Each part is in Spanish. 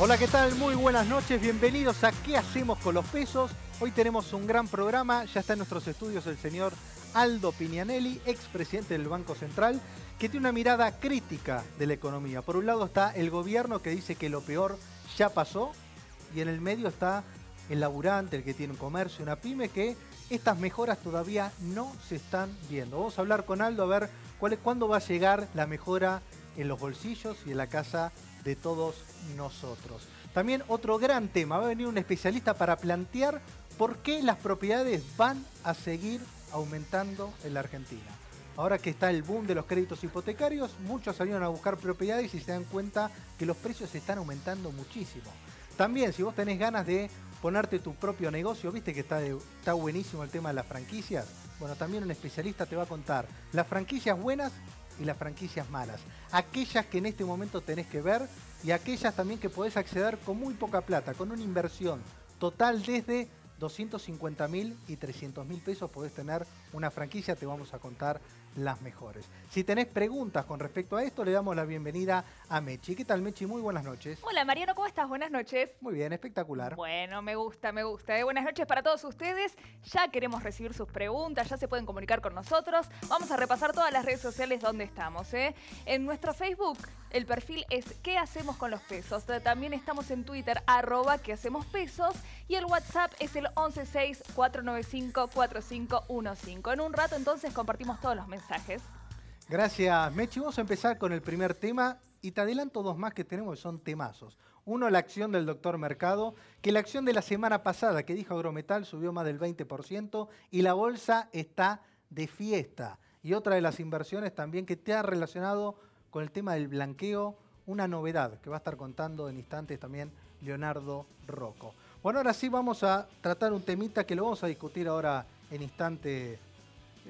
Hola, ¿qué tal? Muy buenas noches, bienvenidos a ¿Qué hacemos con los pesos? Hoy tenemos un gran programa, ya está en nuestros estudios el señor Aldo Pinianelli, expresidente del Banco Central, que tiene una mirada crítica de la economía. Por un lado está el gobierno que dice que lo peor ya pasó y en el medio está el laburante, el que tiene un comercio, una pyme, que estas mejoras todavía no se están viendo. Vamos a hablar con Aldo a ver cuándo va a llegar la mejora en los bolsillos y en la casa de todos nosotros. También otro gran tema, va a venir un especialista para plantear por qué las propiedades van a seguir aumentando en la Argentina. Ahora que está el boom de los créditos hipotecarios, muchos salieron a buscar propiedades y se dan cuenta que los precios están aumentando muchísimo. También, si vos tenés ganas de ponerte tu propio negocio, viste que está, está buenísimo el tema de las franquicias. Bueno, también un especialista te va a contar las franquicias buenas y las franquicias malas. Aquellas que en este momento tenés que ver y aquellas también que podés acceder con muy poca plata, con una inversión total desde 250 mil y 300 mil pesos podés tener una franquicia, te vamos a contar las mejores. Si tenés preguntas con respecto a esto, le damos la bienvenida a Mechi. ¿Qué tal, Mechi? Muy buenas noches. Hola, Mariano, ¿cómo estás? Buenas noches. Muy bien, espectacular. Bueno, me gusta, me gusta. ¿eh? Buenas noches para todos ustedes. Ya queremos recibir sus preguntas, ya se pueden comunicar con nosotros. Vamos a repasar todas las redes sociales donde estamos. ¿eh? En nuestro Facebook, el perfil es ¿Qué hacemos con los pesos? También estamos en Twitter, arroba ¿Qué hacemos pesos? Y el WhatsApp es el 116 495 4515. En un rato entonces compartimos todos los mensajes. Gracias, Mechi. Vamos a empezar con el primer tema y te adelanto dos más que tenemos que son temazos. Uno, la acción del doctor Mercado, que la acción de la semana pasada que dijo Agrometal subió más del 20% y la bolsa está de fiesta. Y otra de las inversiones también que te ha relacionado con el tema del blanqueo, una novedad que va a estar contando en instantes también Leonardo Rocco. Bueno, ahora sí vamos a tratar un temita que lo vamos a discutir ahora en instantes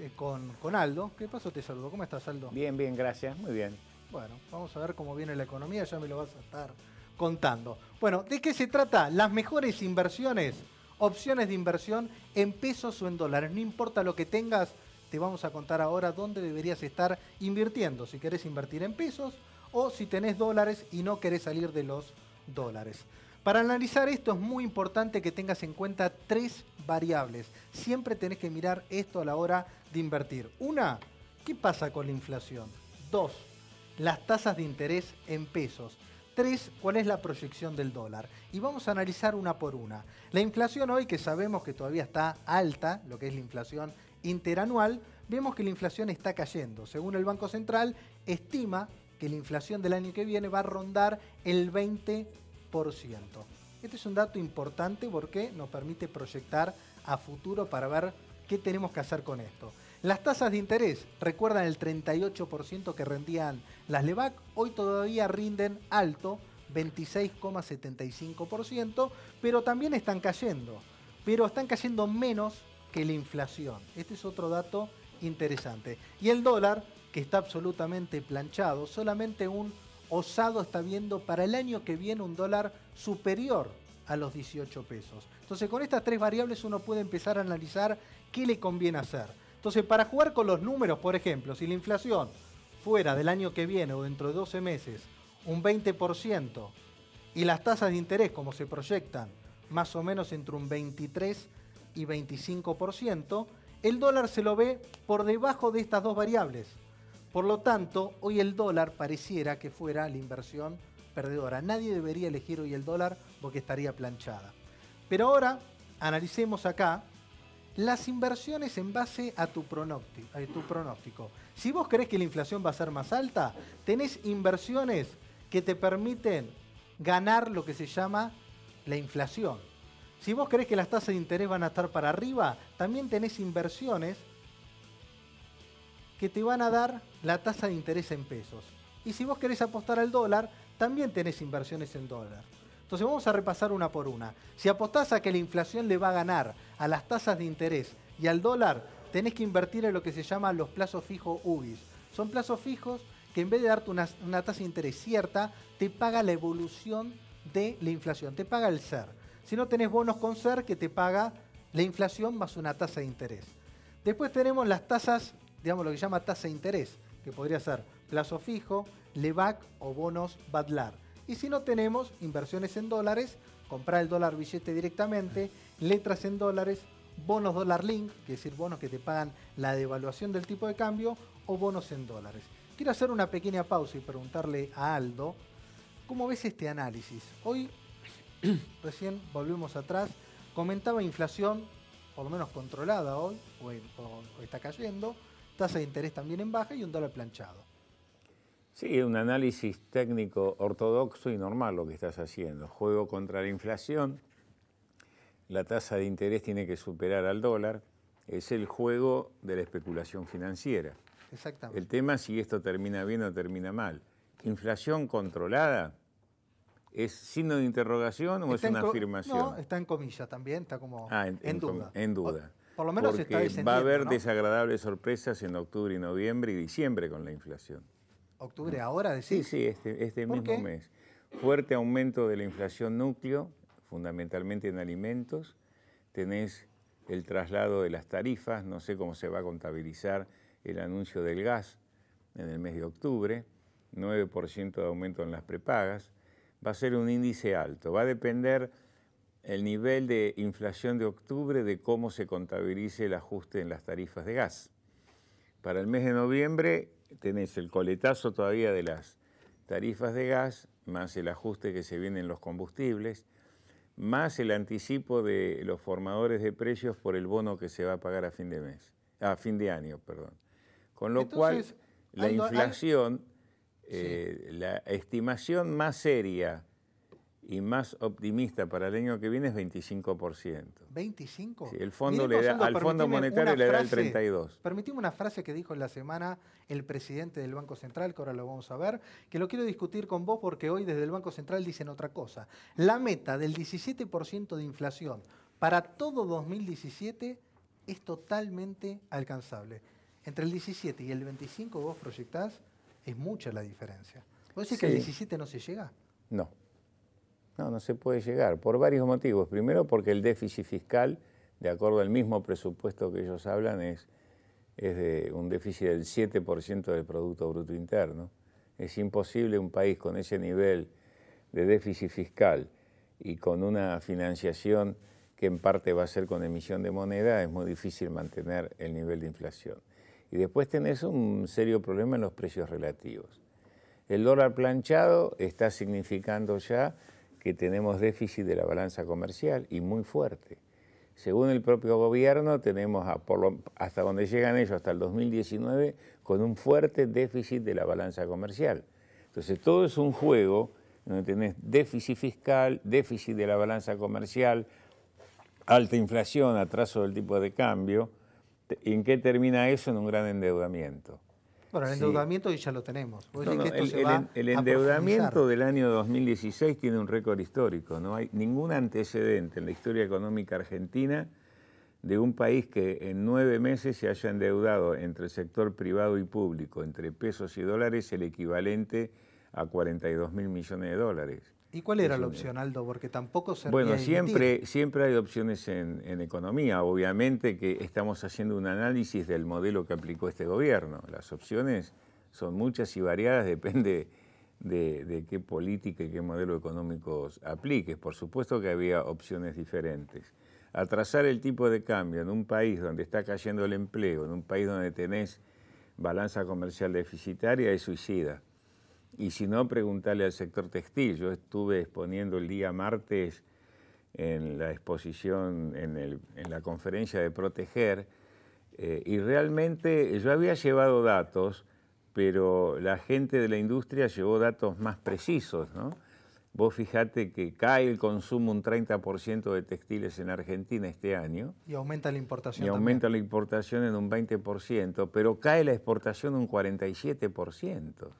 eh, con, Aldo. ¿Qué pasó? Te saludo. ¿Cómo estás, Aldo? Bien, bien, gracias. Muy bien. Bueno, vamos a ver cómo viene la economía, ya me lo vas a estar contando. Bueno, ¿de qué se trata? Las mejores inversiones, opciones de inversión en pesos o en dólares. No importa lo que tengas, te vamos a contar ahora dónde deberías estar invirtiendo. Si querés invertir en pesos o si tenés dólares y no querés salir de los dólares. Para analizar esto es muy importante que tengas en cuenta tres variables. Siempre tenés que mirar esto a la hora de invertir. Una, ¿qué pasa con la inflación? Dos, las tasas de interés en pesos. Tres, ¿cuál es la proyección del dólar? Y vamos a analizar una por una. La inflación hoy, que sabemos que todavía está alta, lo que es la inflación interanual, vemos que la inflación está cayendo. Según el Banco Central, estima que la inflación del año que viene va a rondar el 20%. Este es un dato importante porque nos permite proyectar a futuro para ver ¿Qué tenemos que hacer con esto? Las tasas de interés, recuerdan el 38% que rendían las LEVAC, hoy todavía rinden alto, 26,75%, pero también están cayendo, pero están cayendo menos que la inflación. Este es otro dato interesante. Y el dólar, que está absolutamente planchado, solamente un osado está viendo para el año que viene un dólar superior a los 18 pesos. Entonces con estas tres variables uno puede empezar a analizar qué le conviene hacer. Entonces, para jugar con los números, por ejemplo, si la inflación fuera del año que viene o dentro de 12 meses un 20% y las tasas de interés, como se proyectan, más o menos entre un 23 y 25%, el dólar se lo ve por debajo de estas dos variables. Por lo tanto, hoy el dólar pareciera que fuera la inversión perdedora. Nadie debería elegir hoy el dólar porque estaría planchada. Pero ahora analicemos acá las inversiones en base a tu, tu pronóstico. Si vos crees que la inflación va a ser más alta, tenés inversiones que te permiten ganar lo que se llama la inflación. Si vos crees que las tasas de interés van a estar para arriba, también tenés inversiones que te van a dar la tasa de interés en pesos. Y si vos querés apostar al dólar, también tenés inversiones en dólar. Entonces vamos a repasar una por una. Si apostás a que la inflación le va a ganar a las tasas de interés y al dólar, tenés que invertir en lo que se llama los plazos fijos UBIS. Son plazos fijos que en vez de darte una, una tasa de interés cierta, te paga la evolución de la inflación, te paga el SER. Si no tenés bonos con SER, que te paga la inflación más una tasa de interés. Después tenemos las tasas, digamos lo que se llama tasa de interés, que podría ser plazo fijo, LEVAC o bonos BADLAR y si no tenemos inversiones en dólares, comprar el dólar billete directamente, letras en dólares, bonos dólar link, que es decir, bonos que te pagan la devaluación del tipo de cambio, o bonos en dólares. Quiero hacer una pequeña pausa y preguntarle a Aldo, ¿cómo ves este análisis? Hoy, recién volvimos atrás, comentaba inflación, por lo menos controlada hoy, o, está cayendo, tasa de interés también en baja y un dólar planchado. Sí, un análisis técnico ortodoxo y normal lo que estás haciendo. Juego contra la inflación, la tasa de interés tiene que superar al dólar, es el juego de la especulación financiera. Exactamente. El tema es si esto termina bien o termina mal. Inflación controlada, ¿Es signo de interrogación o es una afirmación? No, está en comillas también, está como ah, en, duda. En duda. por lo menos Porque Va a haber desagradables sorpresas en octubre y noviembre y diciembre con la inflación. ¿Octubre ahora Sí, sí, este, este mismo mes. Fuerte aumento de la inflación núcleo, fundamentalmente en alimentos. Tenés el traslado de las tarifas, no sé cómo se va a contabilizar el anuncio del gas en el mes de octubre, 9% de aumento en las prepagas. Va a ser un índice alto, va a depender el nivel de inflación de octubre de cómo se contabilice el ajuste en las tarifas de gas. Para el mes de noviembre tenés el coletazo todavía de las tarifas de gas, más el ajuste que se viene en los combustibles, más el anticipo de los formadores de precios por el bono que se va a pagar a fin de mes, a fin de año, perdón. Con lo cual, la inflación, eh, la estimación más seria y más optimista para el año que viene es 25%. ¿25? el fondo le da, al Fondo Monetario le da el 32%. Permitime una frase que dijo en la semana el presidente del Banco Central, que ahora lo vamos a ver, que lo quiero discutir con vos porque hoy desde el Banco Central dicen otra cosa. La meta del 17% de inflación para todo 2017 es totalmente alcanzable. Entre el 17 y el 25 vos proyectás, es mucha la diferencia. ¿Vos decís que el 17 no se llega? No. No, no se puede llegar, por varios motivos. Primero, porque el déficit fiscal, de acuerdo al mismo presupuesto que ellos hablan, es, es de un déficit del 7% del Producto Bruto Interno. Es imposible un país con ese nivel de déficit fiscal y con una financiación que en parte va a ser con emisión de moneda, es muy difícil mantener el nivel de inflación. Y después tenés un serio problema en los precios relativos. El dólar planchado está significando ya que tenemos déficit de la balanza comercial y muy fuerte. Según el propio gobierno, tenemos hasta donde llegan ellos, hasta el 2019, con un fuerte déficit de la balanza comercial. Entonces, todo es un juego donde tenés déficit fiscal, déficit de la balanza comercial, alta inflación, atraso del tipo de cambio. ¿En qué termina eso? En un gran endeudamiento. Bueno, el endeudamiento ya lo tenemos. el, el endeudamiento del año 2016 tiene un récord histórico. No hay ningún antecedente en la historia económica argentina de un país que en nueve meses se haya endeudado entre el sector privado y público, entre pesos y dólares, el equivalente a 42 mil millones de dólares. ¿Y cuál era la opción, Aldo? Porque tampoco se... Bueno, siempre, siempre hay opciones en, economía. Obviamente que estamos haciendo un análisis del modelo que aplicó este gobierno. Las opciones son muchas y variadas, depende de, de qué política y qué modelo económico apliques. Por supuesto que había opciones diferentes. Atrasar el tipo de cambio en un país donde está cayendo el empleo, en un país donde tenés balanza comercial deficitaria, es suicida y si no, preguntarle al sector textil. Yo estuve exponiendo el día martes en la exposición, en, la conferencia de Proteger, eh, y realmente yo había llevado datos, pero la gente de la industria llevó datos más precisos. ¿no? Vos fijate que cae el consumo un 30% de textiles en Argentina este año. Y aumenta la importación. Y aumenta la importación en un 20%, pero cae la exportación un 47%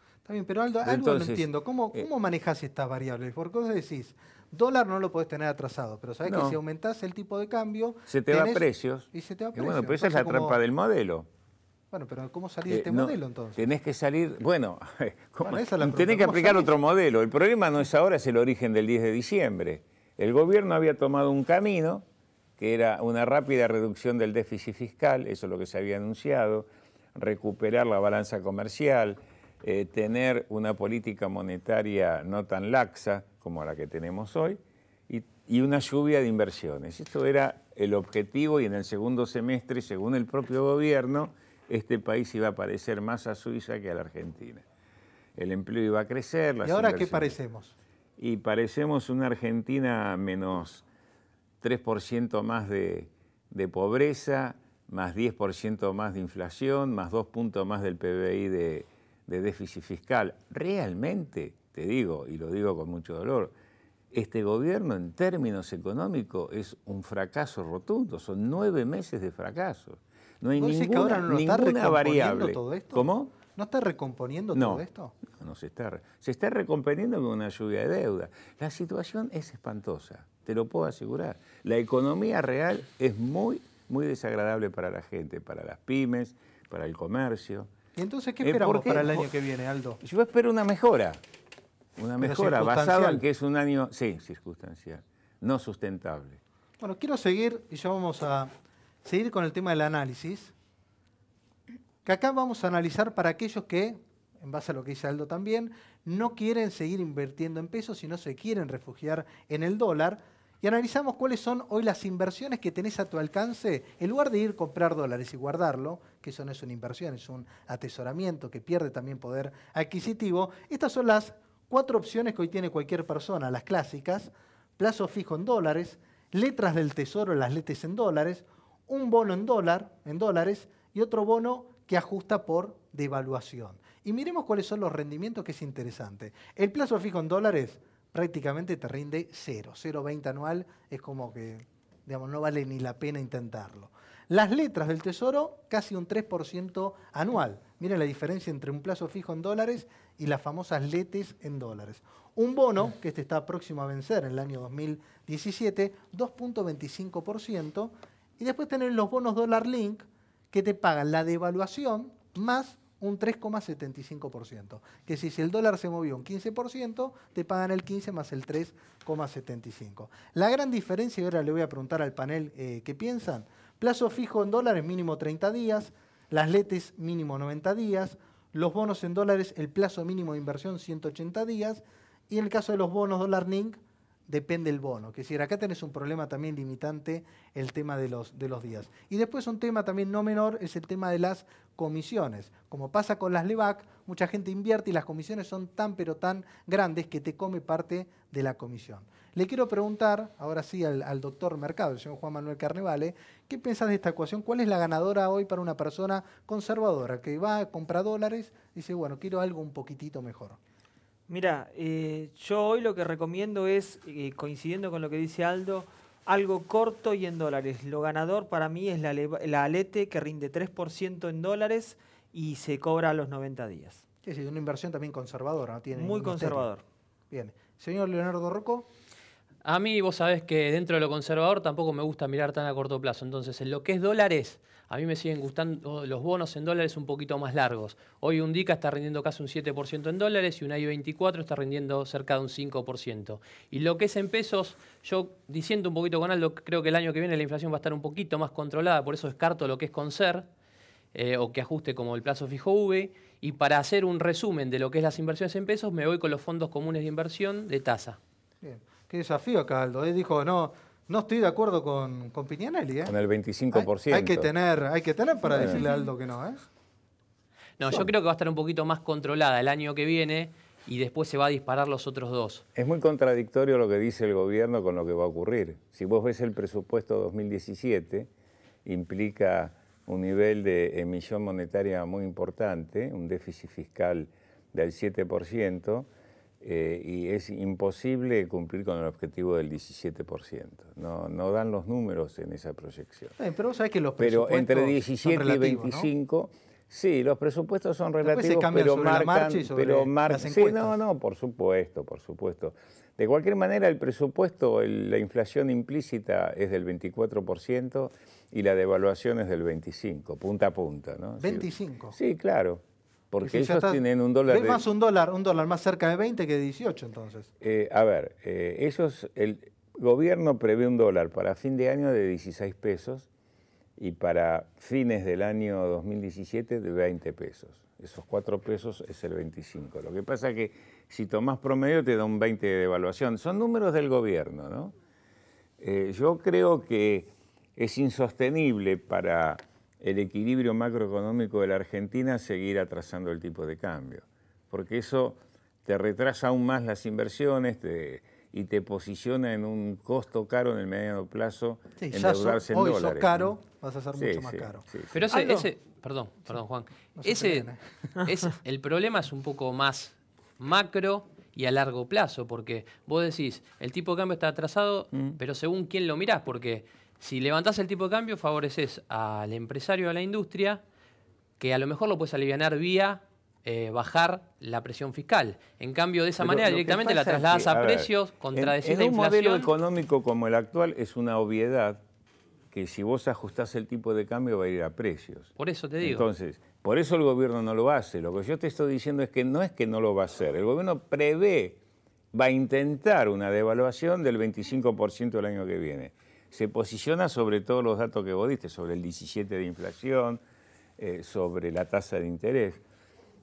pero algo no entiendo. ¿Cómo, eh, cómo manejas estas variables? Porque vos decís, dólar no lo podés tener atrasado, pero sabés que si aumentás el tipo de cambio... Se te va precios. Y se te va precios. Bueno, pero esa es la trampa del modelo. Bueno, pero ¿cómo salir eh, de este modelo entonces? Tenés que salir, bueno, tenés que aplicar otro modelo. El problema no es ahora, es el origen del 10 de diciembre. El gobierno había tomado un camino que era una rápida reducción del déficit fiscal, eso es lo que se había anunciado, recuperar la balanza comercial, eh, tener una política monetaria no tan laxa como la que tenemos hoy y, una lluvia de inversiones. Esto era el objetivo y en el segundo semestre, según el propio gobierno, este país iba a parecer más a Suiza que a la Argentina. El empleo iba a crecer. ¿Y ahora qué parecemos? Y parecemos una Argentina menos 3% más de, de, pobreza, más 10% más de inflación, más 2 puntos más del PBI de, de déficit fiscal. Realmente, te digo, y lo digo con mucho dolor, este gobierno en términos económicos es un fracaso rotundo, son nueve meses de fracaso. No hay ninguna, variable. Todo esto? ¿Cómo? ¿No está recomponiendo todo esto? No, no se está. Se está recomponiendo con una lluvia de deuda. La situación es espantosa, te lo puedo asegurar. La economía real es muy, muy desagradable para la gente, para las pymes, para el comercio. ¿Y entonces qué eh, esperamos para el año que viene, Aldo? Yo espero una mejora. Una mejora basada en que es un año, sí, circunstancial, no sustentable. Bueno, quiero seguir, y ya vamos a seguir con el tema del análisis, que acá vamos a analizar para aquellos que, en base a lo que dice Aldo también, no quieren seguir invirtiendo en pesos, no se quieren refugiar en el dólar, y analizamos cuáles son hoy las inversiones que tenés a tu alcance, en lugar de ir a comprar dólares y guardarlo, que eso no es una inversión, es un atesoramiento que pierde también poder adquisitivo. Estas son las cuatro opciones que hoy tiene cualquier persona, las clásicas, plazo fijo en dólares, letras del tesoro, las letes en dólares, un bono en, dólar, en dólares y otro bono que ajusta por devaluación. Y miremos cuáles son los rendimientos, que es interesante. El plazo fijo en dólares prácticamente te rinde cero, 0,20 anual, es como que, digamos, no vale ni la pena intentarlo. Las letras del Tesoro, casi un 3% anual. Miren la diferencia entre un plazo fijo en dólares y las famosas letes en dólares. Un bono, que este está próximo a vencer en el año 2017, 2.25%. Y después tener los bonos dólar link, que te pagan la devaluación más un 3,75%. Que si el dólar se movió un 15%, te pagan el 15 más el 3,75. La gran diferencia, y ahora le voy a preguntar al panel eh, qué piensan, plazo fijo en dólares mínimo 30 días, las letes mínimo 90 días, los bonos en dólares el plazo mínimo de inversión 180 días y en el caso de los bonos dólar NINC depende el bono. Que si acá tenés un problema también limitante el tema de los, días. Y después un tema también no menor es el tema de las comisiones. Como pasa con las LEVAC, mucha gente invierte y las comisiones son tan pero tan grandes que te come parte de la comisión. Le quiero preguntar, ahora sí, al, doctor Mercado, el señor Juan Manuel Carnevale, ¿qué piensas de esta ecuación? ¿Cuál es la ganadora hoy para una persona conservadora que va, a comprar dólares, dice, bueno, quiero algo un poquitito mejor? Mira, eh, yo hoy lo que recomiendo es, eh, coincidiendo con lo que dice Aldo, algo corto y en dólares. Lo ganador para mí es la, Alete que rinde 3% en dólares y se cobra a los 90 días. Es una inversión también conservadora, Tiene Muy conservador. Bien. Señor Leonardo Rocco. A mí vos sabés que dentro de lo conservador tampoco me gusta mirar tan a corto plazo. Entonces, en lo que es dólares, a mí me siguen gustando los bonos en dólares un poquito más largos. Hoy un DICA está rindiendo casi un 7% en dólares y un I-24 está rindiendo cerca de un 5%. Y lo que es en pesos, yo diciendo un poquito con Aldo, creo que el año que viene la inflación va a estar un poquito más controlada, por eso descarto lo que es con ser eh, o que ajuste como el plazo fijo V. Y para hacer un resumen de lo que es las inversiones en pesos, me voy con los fondos comunes de inversión de tasa. Bien, qué desafío acá, Aldo. Él ¿eh? dijo, no, no estoy de acuerdo con, con Piñanelli, ¿eh? Con el 25%. Hay, que tener, hay que tener para decirle Aldo que no, ¿eh? No, yo creo que va a estar un poquito más controlada el año que viene y después se va a disparar los otros dos. Es muy contradictorio lo que dice el gobierno con lo que va a ocurrir. Si vos ves el presupuesto 2017, implica un nivel de emisión monetaria muy importante, un déficit fiscal del 7%, eh, y es imposible cumplir con el objetivo del 17%. No, no dan los números en esa proyección. pero vos que los Pero entre 17 y 25, sí, los presupuestos son relativos, pero marcan, marcha y pero marcan, sí, no, no, por supuesto, por supuesto. De cualquier manera, el presupuesto, la inflación implícita es del 24% y la devaluación es del 25, punta a punta. ¿no? ¿25? sí claro. Porque ellos tienen un dólar. Es más un dólar, un dólar más cerca de 20 que de 18 entonces. Eh, a ver, eh, el gobierno prevé un dólar para fin de año de 16 pesos y para fines del año 2017 de 20 pesos. Esos 4 pesos es el 25. Lo que pasa es que si tomás promedio te da un 20 de devaluación. Son números del gobierno, ¿no? Eh, yo creo que es insostenible para el equilibrio macroeconómico de la Argentina, seguir atrasando el tipo de cambio. Porque eso te retrasa aún más las inversiones y te posiciona en un costo caro en el mediano plazo sí, endeudarse so, en hoy dólares. caro, vas a ser mucho más caro. Pero ese, perdón, perdón Juan, ese, el problema es un poco más macro y a largo plazo, porque vos decís, el tipo de cambio está atrasado, mm. pero según quién lo mirás, porque si levantás el tipo de cambio, favoreces al empresario, a la industria, que a lo mejor lo puedes aliviar vía eh, bajar la presión fiscal. En cambio, de esa manera directamente la trasladas a, precios, contradeciendo un modelo económico como el actual es una obviedad que si vos ajustás el tipo de cambio va a ir a precios. Por eso te digo. Entonces, por eso el gobierno no lo hace. Lo que yo te estoy diciendo es que no es que no lo va a hacer. El gobierno prevé, va a intentar una devaluación del 25% el año que viene se posiciona sobre todos los datos que vos diste, sobre el 17 de inflación, eh, sobre la tasa de interés.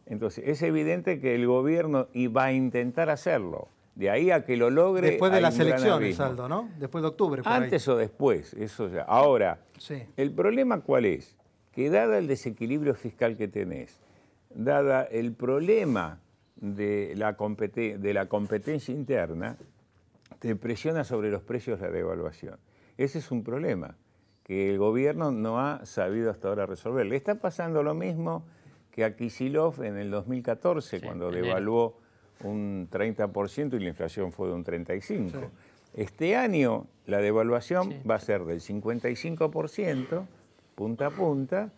Entonces, es evidente que el gobierno va a intentar hacerlo. De ahí a que lo logre. Después de las elecciones, Aldo, ¿no? Después de octubre. Por Antes o después, eso ya. Ahora, el problema cuál es? Que dada el desequilibrio fiscal que tenés, dada el problema de la, de la competencia interna, te presiona sobre los precios la devaluación. Ese es un problema que el gobierno no ha sabido hasta ahora resolver. Le está pasando lo mismo que a Kisilov en el 2014, cuando devaluó un 30% y la inflación fue de un 35%. Este año la devaluación va a ser del 55%, punta a punta,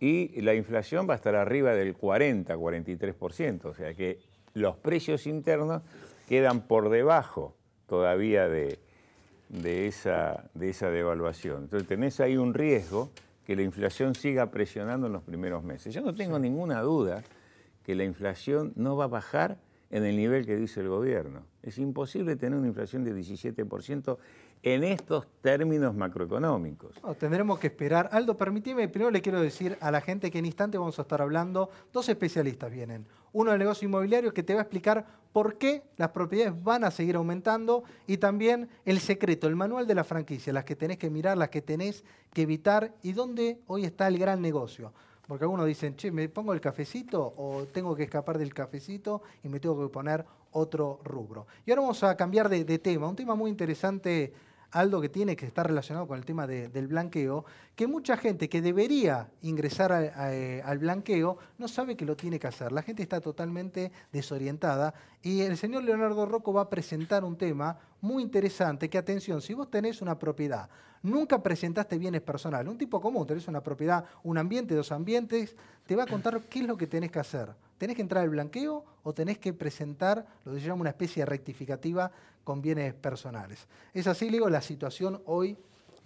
y la inflación va a estar arriba del 40, 43%, o sea que los precios internos quedan por debajo todavía de, de esa, de esa devaluación. Entonces tenés ahí un riesgo que la inflación siga presionando en los primeros meses. Yo no tengo ninguna duda que la inflación no va a bajar en el nivel que dice el gobierno. Es imposible tener una inflación de 17% en estos términos macroeconómicos. Oh, tendremos que esperar. Aldo, permíteme, primero le quiero decir a la gente que en instante vamos a estar hablando, dos especialistas vienen. Uno del negocio inmobiliario que te va a explicar por qué las propiedades van a seguir aumentando y también el secreto, el manual de la franquicia, las que tenés que mirar, las que tenés que evitar y dónde hoy está el gran negocio. Porque algunos dicen, che, me pongo el cafecito o tengo que escapar del cafecito y me tengo que poner otro rubro. Y ahora vamos a cambiar de tema, un tema muy interesante algo que tiene que estar relacionado con el tema del blanqueo, que mucha gente que debería ingresar eh, al blanqueo no sabe que lo tiene que hacer. La gente está totalmente desorientada y el señor Leonardo Rocco va a presentar un tema muy interesante que, atención, si vos tenés una propiedad, nunca presentaste bienes personales, un tipo común, tenés una propiedad, un ambiente, dos ambientes, te va a contar qué es lo que tenés que hacer. ¿Tenés que entrar al blanqueo o tenés que presentar lo que se llama una especie de rectificativa con bienes personales? Es así, digo, la situación hoy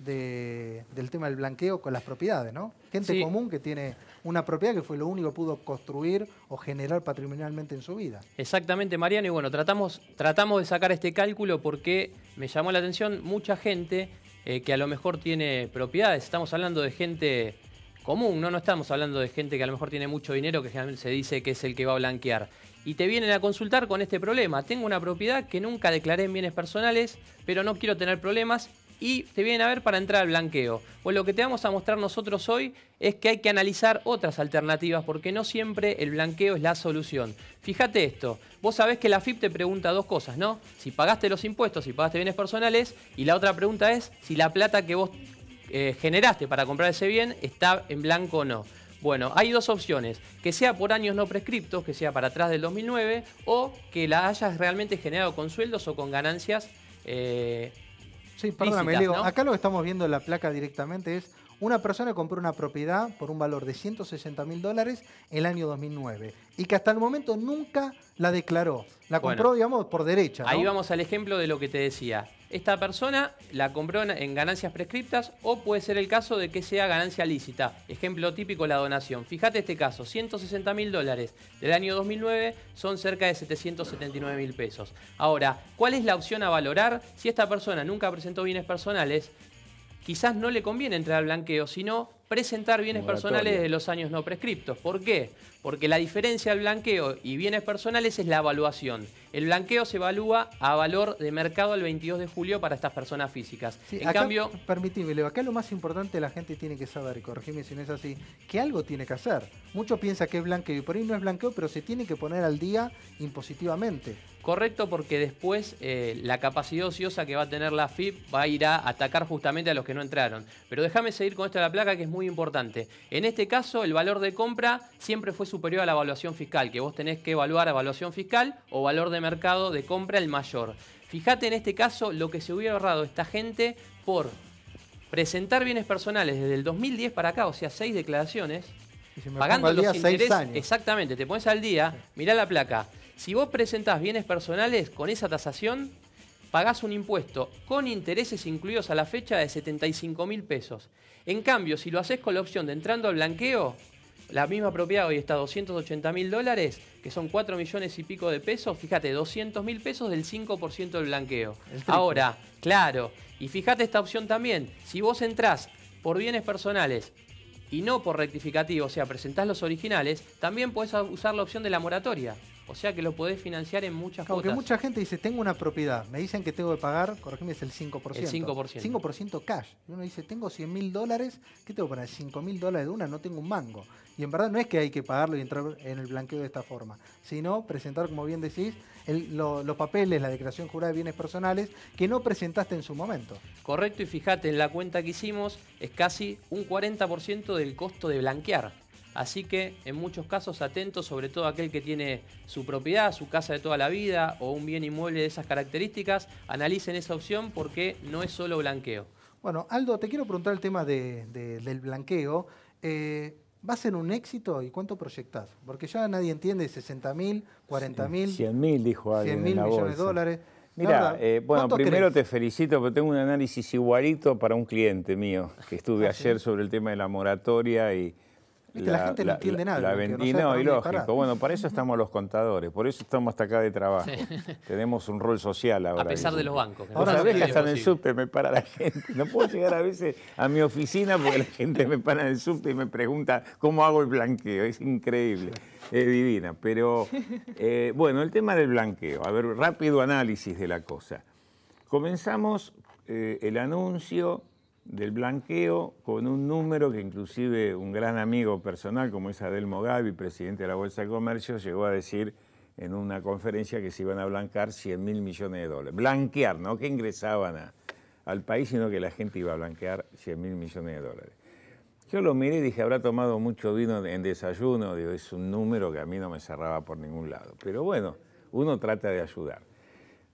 del tema del blanqueo con las propiedades, ¿no? Gente común que tiene una propiedad que fue lo único que pudo construir o generar patrimonialmente en su vida. Exactamente, Mariano, y bueno, tratamos, tratamos de sacar este cálculo porque me llamó la atención mucha gente eh, que a lo mejor tiene propiedades, estamos hablando de gente común, ¿no? No estamos hablando de gente que a lo mejor tiene mucho dinero, que generalmente se dice que es el que va a blanquear. Y te vienen a consultar con este problema. Tengo una propiedad que nunca declaré en bienes personales, pero no quiero tener problemas y te vienen a ver para entrar al blanqueo. Pues lo que te vamos a mostrar nosotros hoy es que hay que analizar otras alternativas porque no siempre el blanqueo es la solución. Fíjate esto, vos sabés que la FIP te pregunta dos cosas, ¿no? Si pagaste los impuestos, si pagaste bienes personales y la otra pregunta es si la plata que vos eh, generaste para comprar ese bien está en blanco o no. Bueno, hay dos opciones, que sea por años no prescriptos, que sea para atrás del 2009, o que la hayas realmente generado con sueldos o con ganancias eh, Sí, perdóname, Leo. Acá lo que estamos viendo en la placa directamente es una persona compró una propiedad por un valor de 160 mil dólares el año 2009 y que hasta el momento nunca la declaró. La compró, digamos, por derecha. Ahí vamos al ejemplo de lo que te decía esta persona la compró en ganancias prescriptas o puede ser el caso de que sea ganancia lícita. Ejemplo típico, la donación. Fíjate este caso, 160 mil dólares del año 2009 son cerca de 779 mil pesos. Ahora, ¿cuál es la opción a valorar? Si esta persona nunca presentó bienes personales, quizás no le conviene entrar al blanqueo, sino presentar bienes personales de los años no prescriptos. ¿Por qué? Porque la diferencia del blanqueo y bienes personales es la evaluación. El blanqueo se evalúa a valor de mercado el 22 de julio para estas personas físicas. en acá, cambio... acá lo más importante la gente tiene que saber, y corregime si no es así, que algo tiene que hacer. Muchos piensan que es blanqueo y por ahí no es blanqueo, pero se tiene que poner al día impositivamente. Correcto, porque después eh, la capacidad ociosa que va a tener la FIP va a ir a atacar justamente a los que no entraron. Pero déjame seguir con esto de la placa que es muy importante. En este caso, el valor de compra siempre fue superior a la evaluación fiscal, que vos tenés que evaluar a evaluación fiscal o valor de mercado de compra el mayor. Fíjate en este caso lo que se hubiera ahorrado esta gente por presentar bienes personales desde el 2010 para acá, o sea, seis declaraciones, pagando los intereses. Exactamente, te pones al día, mirá la placa. Si vos presentás bienes personales con esa tasación, pagás un impuesto con intereses incluidos a la fecha de 75 mil pesos. En cambio, si lo haces con la opción de entrando al blanqueo, la misma propiedad hoy está a 280 mil dólares, que son 4 millones y pico de pesos. Fíjate, 200 mil pesos del 5% del blanqueo. Ahora, claro, y fíjate esta opción también. Si vos entrás por bienes personales y no por rectificativo, o sea, presentás los originales, también puedes usar la opción de la moratoria. O sea que lo podés financiar en muchas Aunque Porque mucha gente dice, tengo una propiedad, me dicen que tengo que pagar, corregime, es el 5%. El 5%. 5% cash. uno dice, tengo 100 mil dólares, ¿qué tengo para 5 mil dólares de una? No tengo un mango. Y en verdad no es que hay que pagarlo y entrar en el blanqueo de esta forma, sino presentar, como bien decís, los papeles, la declaración jurada de bienes personales que no presentaste en su momento. Correcto, y fíjate, en la cuenta que hicimos es casi un 40% del costo de blanquear. Así que en muchos casos atentos, sobre todo aquel que tiene su propiedad, su casa de toda la vida o un bien inmueble de esas características, analicen esa opción porque no es solo blanqueo. Bueno, Aldo, te quiero preguntar el tema del blanqueo. ¿Vas eh, ¿Va a ser un éxito y cuánto proyectás? Porque ya nadie entiende 60 mil, 40 mil. 100 mil, dijo alguien. 100 mil millones de dólares. Mira, eh, bueno, primero te felicito porque tengo un análisis igualito para un cliente mío que estuve ah, ayer sobre el tema de la moratoria y la, gente no entiende nada. Y no y lógico. Bueno, para eso estamos los contadores, por eso estamos hasta acá de trabajo. Tenemos un rol social ahora. A pesar de los bancos. ahora que hasta en el subte me para la gente. No puedo llegar a veces a mi oficina porque la gente me para en el subte y me pregunta cómo hago el blanqueo. Es increíble. Es divina. Pero eh, bueno, el tema del blanqueo. A ver, rápido análisis de la cosa. Comenzamos eh, el anuncio del blanqueo con un número que inclusive un gran amigo personal como es Adelmo Gavi, presidente de la Bolsa de Comercio, llegó a decir en una conferencia que se iban a blanquear 100 mil millones de dólares. Blanquear, no que ingresaban al país, sino que la gente iba a blanquear 100 mil millones de dólares. Yo lo miré y dije, habrá tomado mucho vino en desayuno, digo, es un número que a mí no me cerraba por ningún lado. Pero bueno, uno trata de ayudar.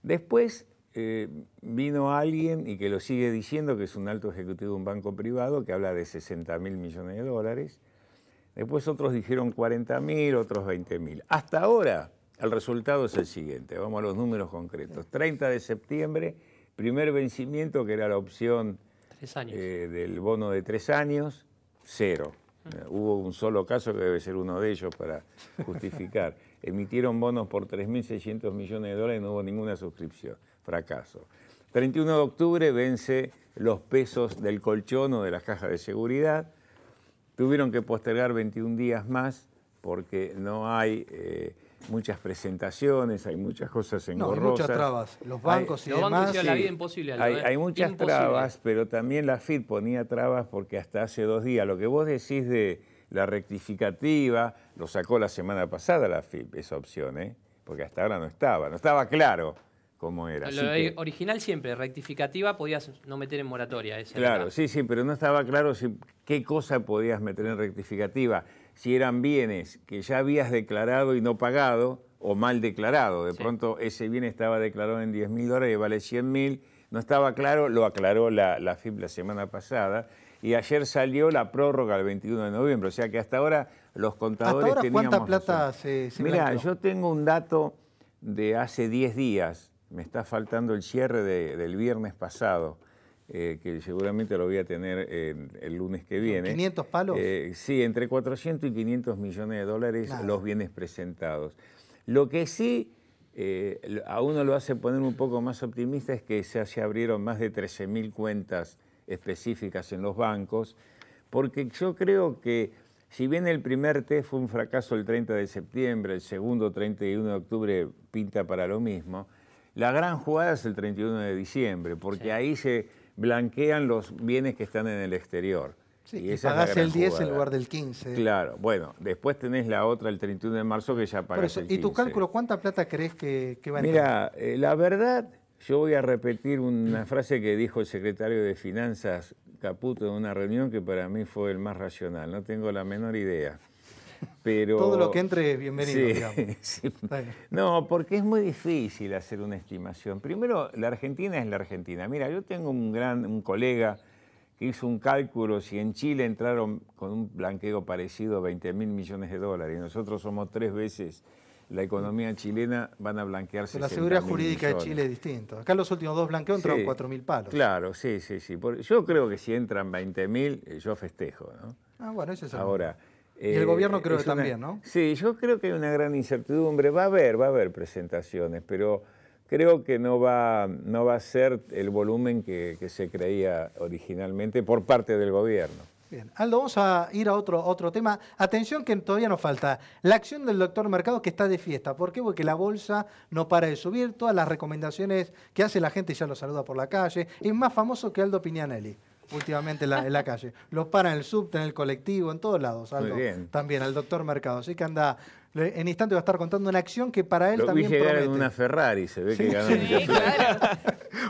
Después eh, vino alguien y que lo sigue diciendo, que es un alto ejecutivo de un banco privado, que habla de 60 mil millones de dólares. Después otros dijeron 40 mil, otros 20 mil. Hasta ahora el resultado es el siguiente, vamos a los números concretos. 30 de septiembre, primer vencimiento, que era la opción eh, del bono de tres años, cero. Ah. Eh, hubo un solo caso que debe ser uno de ellos para justificar. Emitieron bonos por 3.600 millones de dólares y no hubo ninguna suscripción fracaso. 31 de octubre vence los pesos del colchón o de las cajas de seguridad. Tuvieron que postergar 21 días más porque no hay eh, muchas presentaciones, hay muchas cosas engorrosas. No, muchas trabas. Los bancos y los demás, imposible. Hay, muchas trabas, pero también la FIP ponía trabas porque hasta hace dos días, lo que vos decís de la rectificativa, lo sacó la semana pasada la FIP, esa opción, ¿eh? porque hasta ahora no estaba, no estaba claro como era. Lo original siempre, rectificativa podías no meter en moratoria. claro, sí, sí, pero no estaba claro si, qué cosa podías meter en rectificativa. Si eran bienes que ya habías declarado y no pagado o mal declarado. De pronto ese bien estaba declarado en 10 mil dólares y vale 100 mil. No estaba claro, lo aclaró la, la FIP la semana pasada. Y ayer salió la prórroga el 21 de noviembre. O sea que hasta ahora los contadores ¿Hasta ¿Cuánta plata se, Mira, yo tengo un dato de hace 10 días me está faltando el cierre del viernes pasado, eh, que seguramente lo voy a tener el lunes que viene. ¿500 palos? Eh, sí, entre 400 y 500 millones de dólares los bienes presentados. Lo que sí eh, a uno lo hace poner un poco más optimista es que se, abrieron más de 13.000 cuentas específicas en los bancos, porque yo creo que si bien el primer test fue un fracaso el 30 de septiembre, el segundo 31 de octubre pinta para lo mismo, la gran jugada es el 31 de diciembre, porque ahí se blanquean los bienes que están en el exterior. Sí, y, pagás el 10 en lugar del 15. Claro, bueno, después tenés la otra el 31 de marzo que ya pagas el 15. ¿Y tu cálculo cuánta plata crees que, van va a Mira, eh, la verdad, yo voy a repetir una frase que dijo el secretario de Finanzas Caputo en una reunión que para mí fue el más racional, no tengo la menor idea. Todo lo que entre es bienvenido, digamos. No, porque es muy difícil hacer una estimación. Primero, la Argentina es la Argentina. Mira, yo tengo un gran un colega que hizo un cálculo, si en Chile entraron con un blanqueo parecido a 20 mil millones de dólares y nosotros somos tres veces la economía chilena, van a blanquearse. la seguridad jurídica de Chile es distinta. Acá los últimos dos blanqueos entraron cuatro mil palos. Claro, sí, sí, sí. Yo creo que si entran 20 mil, eh, yo festejo. Ah, bueno, eso es Ahora, y el eh, gobierno creo que también, ¿no? Sí, yo creo que hay una gran incertidumbre. Va a haber, va a haber presentaciones, pero creo que no va, no va a ser el volumen que, se creía originalmente por parte del gobierno. Bien, Aldo, vamos a ir a otro, otro tema. Atención que todavía nos falta. La acción del doctor Mercado que está de fiesta. ¿Por qué? Porque la bolsa no para de subir. Todas las recomendaciones que hace la gente ya lo saluda por la calle. Es más famoso que Aldo Pignanelli últimamente en la, calle. Los paran en el subte, en el colectivo, en todos lados. También al doctor Mercado. Así que anda, en instante va a estar contando una acción que para él Lo también vi llegar en una Ferrari, se ve que ganó.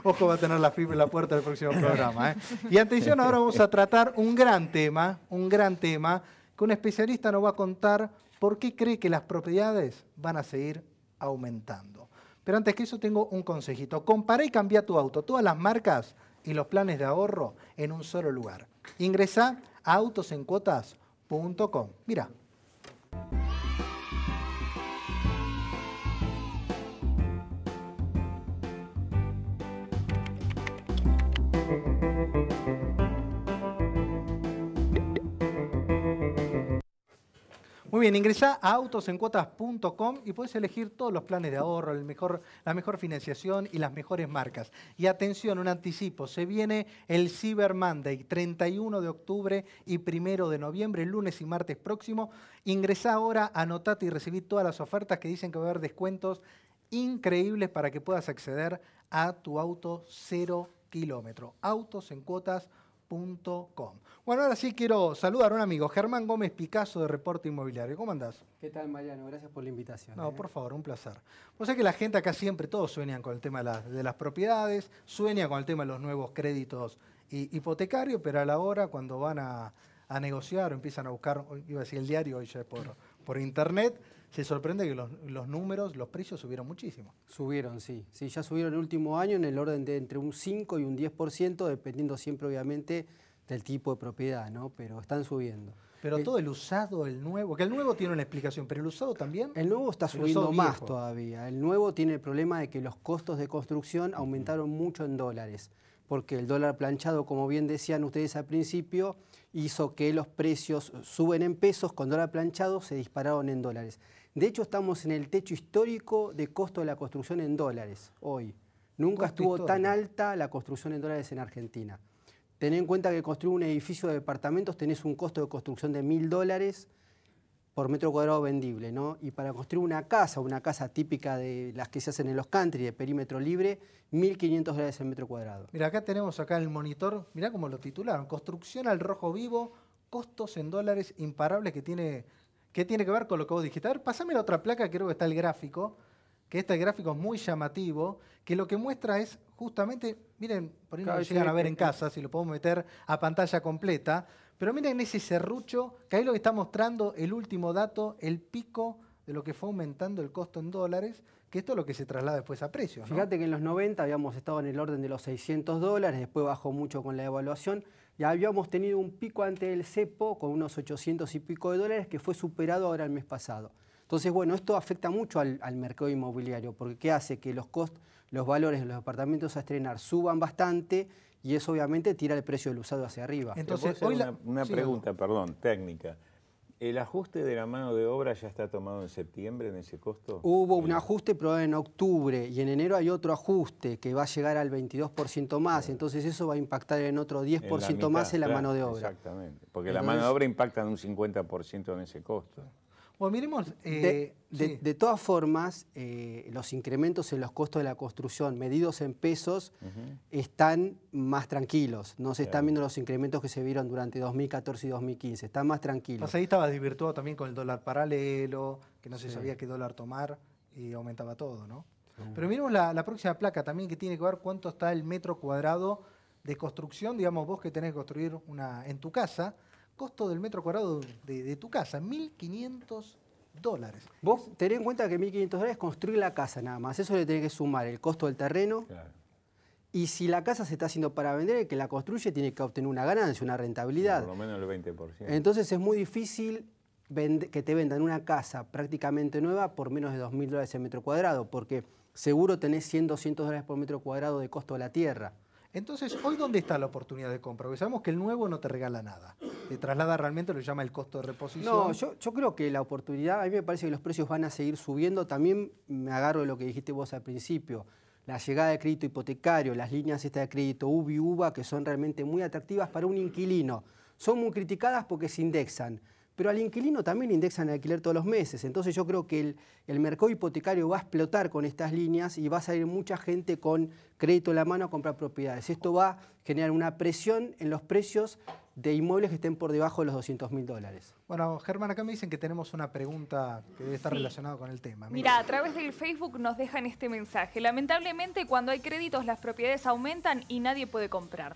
Ojo, va a tener la fibra en la puerta del próximo programa. ¿eh? Y atención, ahora vamos a tratar un gran tema, un gran tema, que un especialista nos va a contar por qué cree que las propiedades van a seguir aumentando. Pero antes que eso tengo un consejito. Compara y cambia tu auto. Todas las marcas y los planes de ahorro en un solo lugar. Ingresa a autosencuotas.com. Mira, Muy bien, ingresá a autosencuotas.com y puedes elegir todos los planes de ahorro, la mejor financiación y las mejores marcas. Y atención, un anticipo, se viene el Cyber Monday, 31 de octubre y 1 de noviembre, lunes y martes próximo. Ingresa ahora, anotate y recibí todas las ofertas que dicen que va a haber descuentos increíbles para que puedas acceder a tu auto cero kilómetro. Autosencuotas.com bueno, ahora sí quiero saludar a un amigo, Germán Gómez Picasso de Reporte Inmobiliario. ¿Cómo andás? ¿Qué tal, Mariano? Gracias por la invitación. No, ¿eh? por favor, un placer. Vos sabés que la gente acá siempre, todos sueñan con el tema de las, propiedades, sueña con el tema de los nuevos créditos hipotecarios, pero a la hora cuando van a, negociar o empiezan a buscar, iba a decir el diario, hoy ya por, por internet, se sorprende que los, números, los precios subieron muchísimo. Subieron, sí. Sí, ya subieron el último año en el orden de entre un 5 y un 10%, dependiendo siempre, obviamente, del tipo de propiedad, ¿no? Pero están subiendo. Pero eh, todo el usado, el nuevo, que el nuevo tiene una explicación, pero el usado también. El nuevo está subiendo más todavía. El nuevo tiene el problema de que los costos de construcción aumentaron mucho en dólares, porque el dólar planchado, como bien decían ustedes al principio, hizo que los precios suben en pesos, con dólar planchado se dispararon en dólares. De hecho, estamos en el techo histórico de costo de la construcción en dólares hoy. Nunca estuvo tan alta la construcción en dólares en Argentina. Tened en cuenta que construir un edificio de departamentos tenés un costo de construcción de mil dólares por metro cuadrado vendible, ¿no? Y para construir una casa, una casa típica de las que se hacen en los country de perímetro libre, 1.500 dólares el metro cuadrado. Mira, acá tenemos acá el monitor, mirá cómo lo titularon, construcción al rojo vivo, costos en dólares imparables que tiene ¿Qué tiene que ver con lo que vos dijiste? A ver, pasame la otra placa, creo que está el gráfico, que este gráfico es muy llamativo, que lo que muestra es justamente, miren, por ahí no llegan a ver en casa, si lo podemos meter a pantalla completa, pero miren ese serrucho, que ahí lo que está mostrando el último dato, el pico de lo que fue aumentando el costo en dólares, que esto es lo que se traslada después a precios. Fíjate que en los 90 habíamos estado en el orden de los 600 dólares, después bajó mucho con la evaluación, ya habíamos tenido un pico ante el cepo con unos 800 y pico de dólares que fue superado ahora el mes pasado. Entonces, bueno, esto afecta mucho al, mercado inmobiliario porque ¿qué hace? Que los costos, los valores de los departamentos a estrenar suban bastante y eso obviamente tira el precio del usado hacia arriba. Entonces, una, pregunta, perdón, técnica. ¿El ajuste de la mano de obra ya está tomado en septiembre en ese costo? Hubo un eh. ajuste probado en octubre y en enero hay otro ajuste que va a llegar al 22% más, entonces eso va a impactar en otro 10% más en la mano de obra. Exactamente, porque la mano de obra impacta en un 50% en ese costo. Bueno, miremos... de, eh, todas formas, eh, los incrementos en los costos de la construcción, medidos en pesos, están más tranquilos. No se están viendo los incrementos que se vieron durante 2014 y 2015. Están más tranquilos. Pues ahí estaba desvirtuado también con el dólar paralelo, que no se sabía qué dólar tomar y aumentaba todo, ¿no? Pero miremos la, la próxima placa también, que tiene que ver cuánto está el metro cuadrado de construcción, digamos, vos que tenés que construir una en tu casa, costo del metro cuadrado de, tu casa, 1.500 dólares. Vos tenés en cuenta que 1.500 dólares construir la casa nada más, eso le tenés que sumar el costo del terreno. Y si la casa se está haciendo para vender, el que la construye tiene que obtener una ganancia, una rentabilidad. Por lo menos el 20%. Entonces es muy difícil que te vendan una casa prácticamente nueva por menos de 2.000 dólares el metro cuadrado, porque seguro tenés 100, 200 dólares por metro cuadrado de costo de la tierra. Entonces, ¿hoy dónde está la oportunidad de compra? Porque sabemos que el nuevo no te regala nada te traslada realmente lo que llama el costo de reposición. No, yo, creo que la oportunidad, a mí me parece que los precios van a seguir subiendo. También me agarro de lo que dijiste vos al principio la llegada de crédito hipotecario, las líneas estas de crédito UBI, UBA, que son realmente muy atractivas para un inquilino. Son muy criticadas porque se indexan, pero al inquilino también indexan el alquiler todos los meses. Entonces yo creo que el mercado hipotecario va a explotar con estas líneas y va a salir mucha gente con crédito en la mano a comprar propiedades. Esto va a generar una presión en los precios de inmuebles que estén por debajo de los 200 mil dólares. Bueno, Germán, acá me dicen que tenemos una pregunta que debe estar relacionada con el tema. Mira. a través del Facebook nos dejan este mensaje. Lamentablemente, cuando hay créditos, las propiedades aumentan y nadie puede comprar.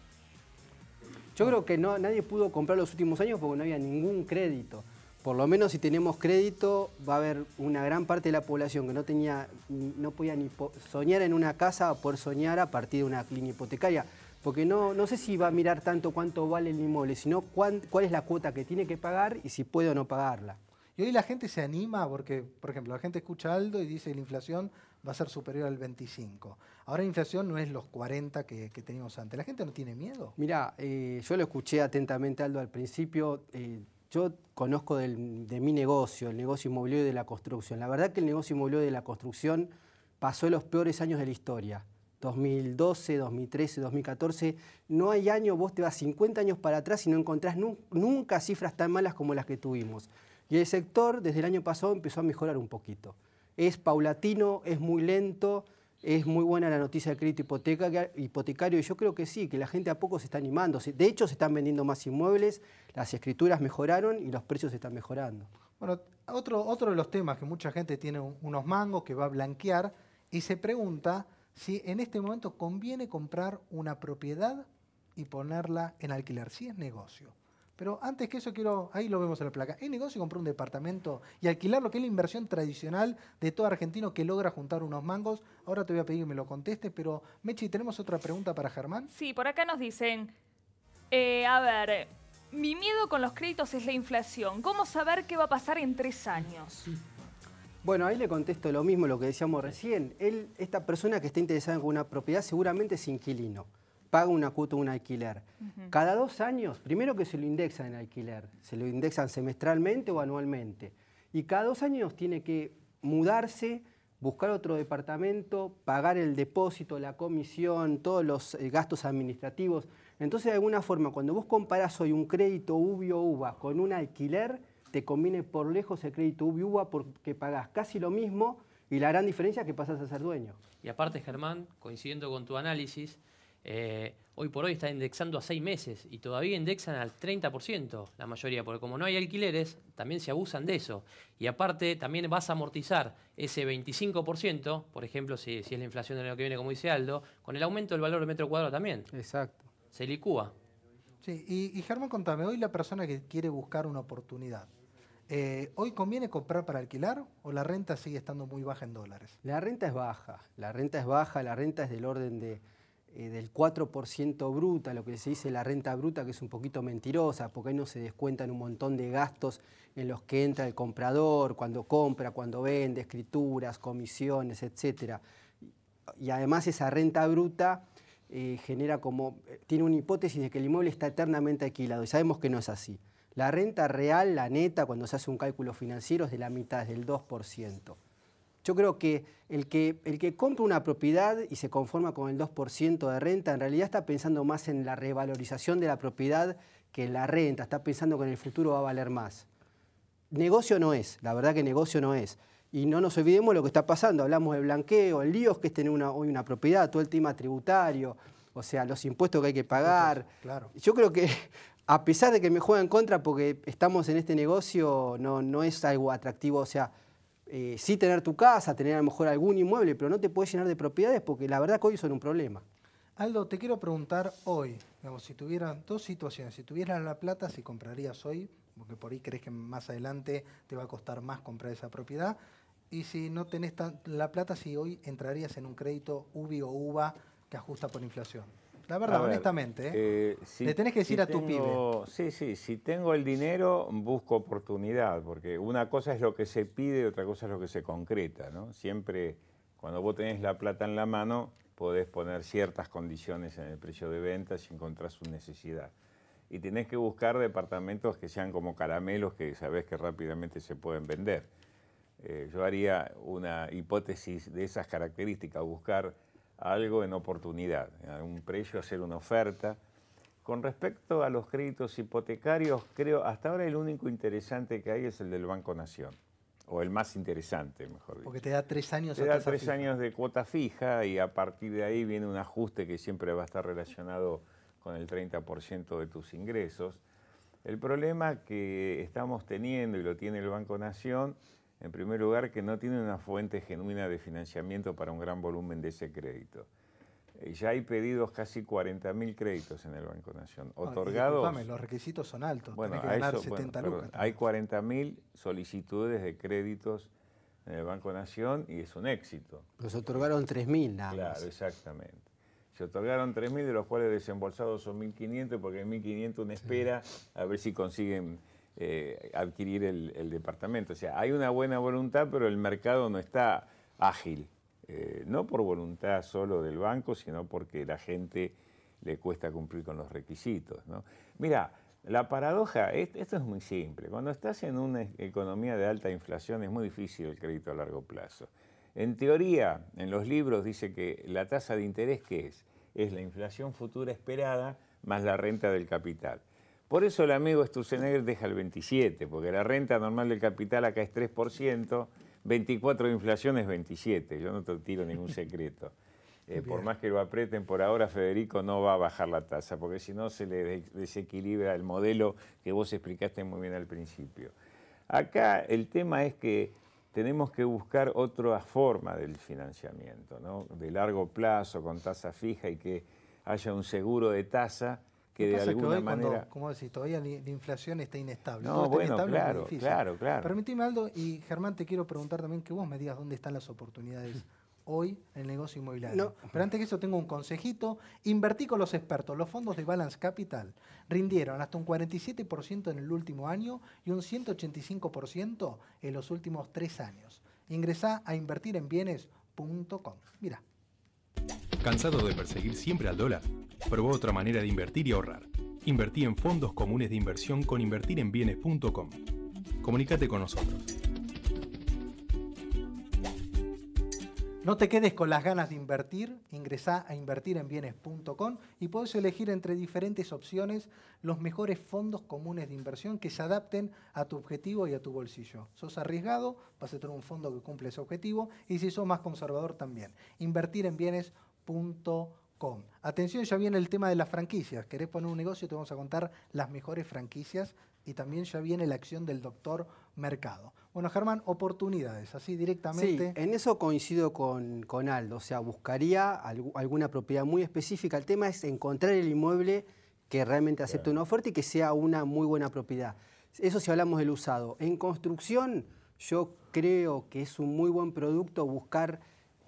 Yo creo que no, nadie pudo comprar los últimos años porque no había ningún crédito. Por lo menos si tenemos crédito, va a haber una gran parte de la población que no, tenía, no podía ni soñar en una casa o por soñar a partir de una línea hipotecaria porque no, sé si va a mirar tanto cuánto vale el inmueble, sino cuál es la cuota que tiene que pagar y si puede o no pagarla. Y hoy la gente se anima porque, por ejemplo, la gente escucha Aldo y dice que la inflación va a ser superior al 25. Ahora la inflación no es los 40 que, teníamos antes. ¿La gente no tiene miedo? Mira, eh, yo lo escuché atentamente Aldo al principio. Eh, yo conozco de mi negocio, el negocio inmobiliario de la construcción. La verdad que el negocio inmobiliario de la construcción pasó los peores años de la historia. 2012, 2013, 2014. No hay año, vos te vas 50 años para atrás y no encontrás nunca cifras tan malas como las que tuvimos. Y el sector desde el año pasado empezó a mejorar un poquito. Es paulatino, es muy lento, es muy buena la noticia de crédito hipotecario y yo creo que sí, que la gente a poco se está animando. De hecho, se están vendiendo más inmuebles, las escrituras mejoraron y los precios están mejorando. Bueno, otro, otro de los temas que mucha gente tiene unos mangos que va a blanquear y se pregunta si en este momento conviene comprar una propiedad y ponerla en alquiler, si es negocio. Pero antes que eso quiero, ahí lo vemos en la placa, ¿es negocio comprar un departamento y alquilar lo que es la inversión tradicional de todo argentino que logra juntar unos mangos. Ahora te voy a pedir que me lo conteste, pero Mechi, ¿tenemos otra pregunta para Germán? Sí, por acá nos dicen, eh, a ver, mi miedo con los créditos es la inflación. ¿Cómo saber qué va a pasar en tres años? Bueno, ahí le contesto lo mismo, lo que decíamos recién. esta persona que está interesada en una propiedad seguramente es inquilino, paga una cuota, un alquiler. Cada dos años, primero que se lo indexan en alquiler, se lo indexan semestralmente o anualmente. Y cada dos años tiene que mudarse, buscar otro departamento, pagar el depósito, la comisión, todos los eh, gastos administrativos. Entonces, de alguna forma, cuando vos comparás hoy un crédito UBI o con un alquiler, te conviene por lejos el crédito UBI-UBA porque pagas casi lo mismo y la gran diferencia es que pasas a ser dueño. Y aparte, Germán, coincidiendo con tu análisis, eh, hoy por hoy está indexando a seis meses y todavía indexan al 30% la mayoría, porque como no hay alquileres, también se abusan de eso. Y aparte, también vas a amortizar ese 25%, por ejemplo, si, es la inflación del año que viene, como dice Aldo, con el aumento del valor del metro cuadrado también. Exacto. Se licúa. Sí, y Germán, contame, hoy la persona que quiere buscar una oportunidad, eh, ¿Hoy conviene comprar para alquilar o la renta sigue estando muy baja en dólares? La renta es baja, la renta es baja, la renta es del orden de, eh, del 4% bruta, lo que se dice la renta bruta, que es un poquito mentirosa, porque ahí no se descuentan un montón de gastos en los que entra el comprador, cuando compra, cuando vende, escrituras, comisiones, etc. Y además esa renta bruta eh, genera como, tiene una hipótesis de que el inmueble está eternamente alquilado, y sabemos que no es así. La renta real, la neta, cuando se hace un cálculo financiero, es de la mitad, es del 2%. Yo creo que el, que el que compra una propiedad y se conforma con el 2% de renta, en realidad está pensando más en la revalorización de la propiedad que en la renta, está pensando que en el futuro va a valer más. Negocio no es, la verdad que negocio no es. Y no nos olvidemos lo que está pasando, hablamos de blanqueo, el lío que es tener una, hoy una propiedad, todo el tema tributario, o sea, los impuestos que hay que pagar. Claro. Yo creo que a pesar de que me juega en contra, porque estamos en este negocio, no, es algo atractivo, o sea, eh, sí tener tu casa, tener a lo mejor algún inmueble, pero no te puedes llenar de propiedades porque la verdad que hoy son un problema. Aldo, te quiero preguntar hoy, digamos, si tuvieran dos situaciones, si tuvieras la plata, si comprarías hoy, porque por ahí crees que más adelante te va a costar más comprar esa propiedad, y si no tenés la plata, si hoy entrarías en un crédito UBI o UBA que ajusta por inflación. La verdad, honestamente. ¿eh? Eh, Le tenés que decir a tu pibe. Sí, sí, si tengo el dinero, busco oportunidad, porque una cosa es lo que se pide y otra cosa es lo que se concreta, Siempre, cuando vos tenés la plata en la mano, podés poner ciertas condiciones en el precio de venta si encontrás su necesidad y tenés que buscar departamentos que sean como caramelos que sabés que rápidamente se pueden vender. Eh, yo haría una hipótesis de esas características, buscar algo en oportunidad, un precio hacer una oferta. Con respecto a los créditos hipotecarios, creo hasta ahora el único interesante que hay es el del Banco Nación, o el más interesante, mejor dicho. Porque te da tres años. Te da tres años de cuota fija y a partir de ahí viene un ajuste que siempre va a estar relacionado con el 30% de tus ingresos. El problema que estamos teniendo y lo tiene el Banco Nación en primer lugar, que no tiene una fuente genuina de financiamiento para un gran volumen de ese crédito. Eh, ya hay pedidos casi 40.000 créditos en el Banco Nación. Ah, Otorgados. los requisitos son altos. Bueno, Tenés que Hay 40.000 solicitudes de créditos en el Banco Nación y es un éxito. Los otorgaron 3.000 nada más. Claro, exactamente. Se otorgaron 3.000, de los cuales desembolsados son 1.500, porque en 1.500 una espera a ver si consiguen eh, adquirir el, departamento. O sea, hay una buena voluntad, pero el mercado no está ágil. Eh, no por voluntad solo del banco, sino porque la gente le cuesta cumplir con los requisitos. Mira, la paradoja, esto es muy simple. Cuando estás en una e-, economía de alta inflación es muy difícil el crédito a largo plazo. En teoría, en los libros dice que la tasa de interés, ¿qué es? Es la inflación futura esperada más la renta del capital. Por eso el amigo Sturzenegger deja el 27, porque la renta normal del capital acá es 3%, 24 de inflación es 27, yo no te tiro ningún secreto. Eh, por más que lo aprieten por ahora, Federico no va a bajar la tasa, porque si no se le desequilibra el modelo que vos explicaste muy bien al principio. Acá el tema es que tenemos que buscar otra forma del financiamiento, ¿no? de largo plazo, con tasa fija y que haya un seguro de tasa que de alguna que hoy, manera... como decís, todavía la inflación está inestable. No, bueno, claro, claro, Aldo, y Germán, te quiero preguntar también que vos me digas dónde están las oportunidades hoy en el negocio inmobiliario. Pero antes que eso tengo un consejito. Invertí con los expertos. Los fondos de Balance Capital rindieron hasta un 47% en el último año y un 185% en los últimos tres años. Ingresá a invertirenbienes.com. Mira. Cansado de perseguir siempre al dólar, probó otra manera de invertir y ahorrar. Invertí en fondos comunes de inversión con invertirenbienes.com. Comunícate con nosotros. No te quedes con las ganas de invertir, ingresa a invertirenbienes.com y podés elegir entre diferentes opciones los mejores fondos comunes de inversión que se adapten a tu objetivo y a tu bolsillo. Sos arriesgado, vas a tener un fondo que cumple ese objetivo y si sos más conservador también. Invertir en bienes Com. Atención, ya viene el tema de las franquicias. ¿Querés poner un negocio? Te vamos a contar las mejores franquicias y también ya viene la acción del doctor Mercado. Bueno, Germán, oportunidades, así directamente. Sí, en eso coincido con, con Aldo, o sea, buscaría alguna propiedad muy específica. El tema es encontrar el inmueble que realmente acepte una oferta y que sea una muy buena propiedad. Eso si hablamos del usado. En construcción, yo creo que es un muy buen producto buscar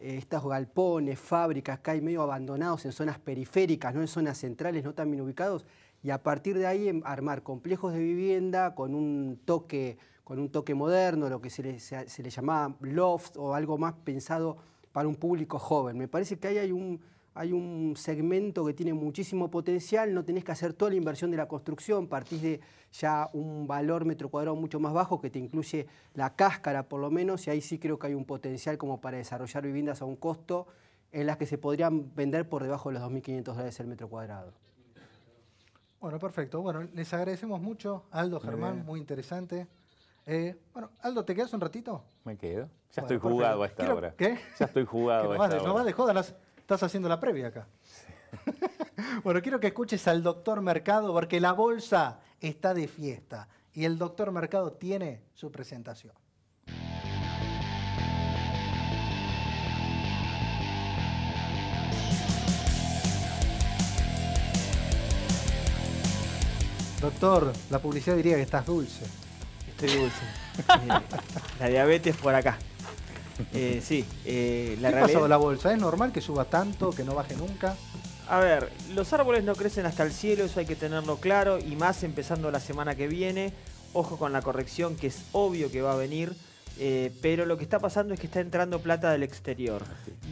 eh, estos galpones, fábricas que hay medio abandonados en zonas periféricas, no en zonas centrales, no tan bien ubicados, y a partir de ahí armar complejos de vivienda con un toque, con un toque moderno, lo que se le, se, se le llamaba loft o algo más pensado para un público joven. Me parece que ahí hay un, hay un segmento que tiene muchísimo potencial, no tenés que hacer toda la inversión de la construcción, partís de ya un valor metro cuadrado mucho más bajo que te incluye la cáscara por lo menos, y ahí sí creo que hay un potencial como para desarrollar viviendas a un costo en las que se podrían vender por debajo de los 2.500 dólares el metro cuadrado. Bueno, perfecto. Bueno, les agradecemos mucho, Aldo, Germán, muy interesante. Eh, bueno, Aldo, ¿te quedas un ratito? Me quedo. Ya estoy jugado a esta hora. ¿Qué? Ya estoy jugado a esta hora. No de Estás haciendo la previa acá. bueno, quiero que escuches al doctor Mercado porque la bolsa está de fiesta y el doctor Mercado tiene su presentación. Doctor, la publicidad diría que estás dulce. Estoy dulce. la diabetes por acá. Eh, sí, eh, la ¿Qué realidad... la bolsa? ¿Es normal que suba tanto, que no baje nunca? A ver, los árboles no crecen hasta el cielo, eso hay que tenerlo claro, y más empezando la semana que viene. Ojo con la corrección que es obvio que va a venir. Eh, pero lo que está pasando es que está entrando plata del exterior.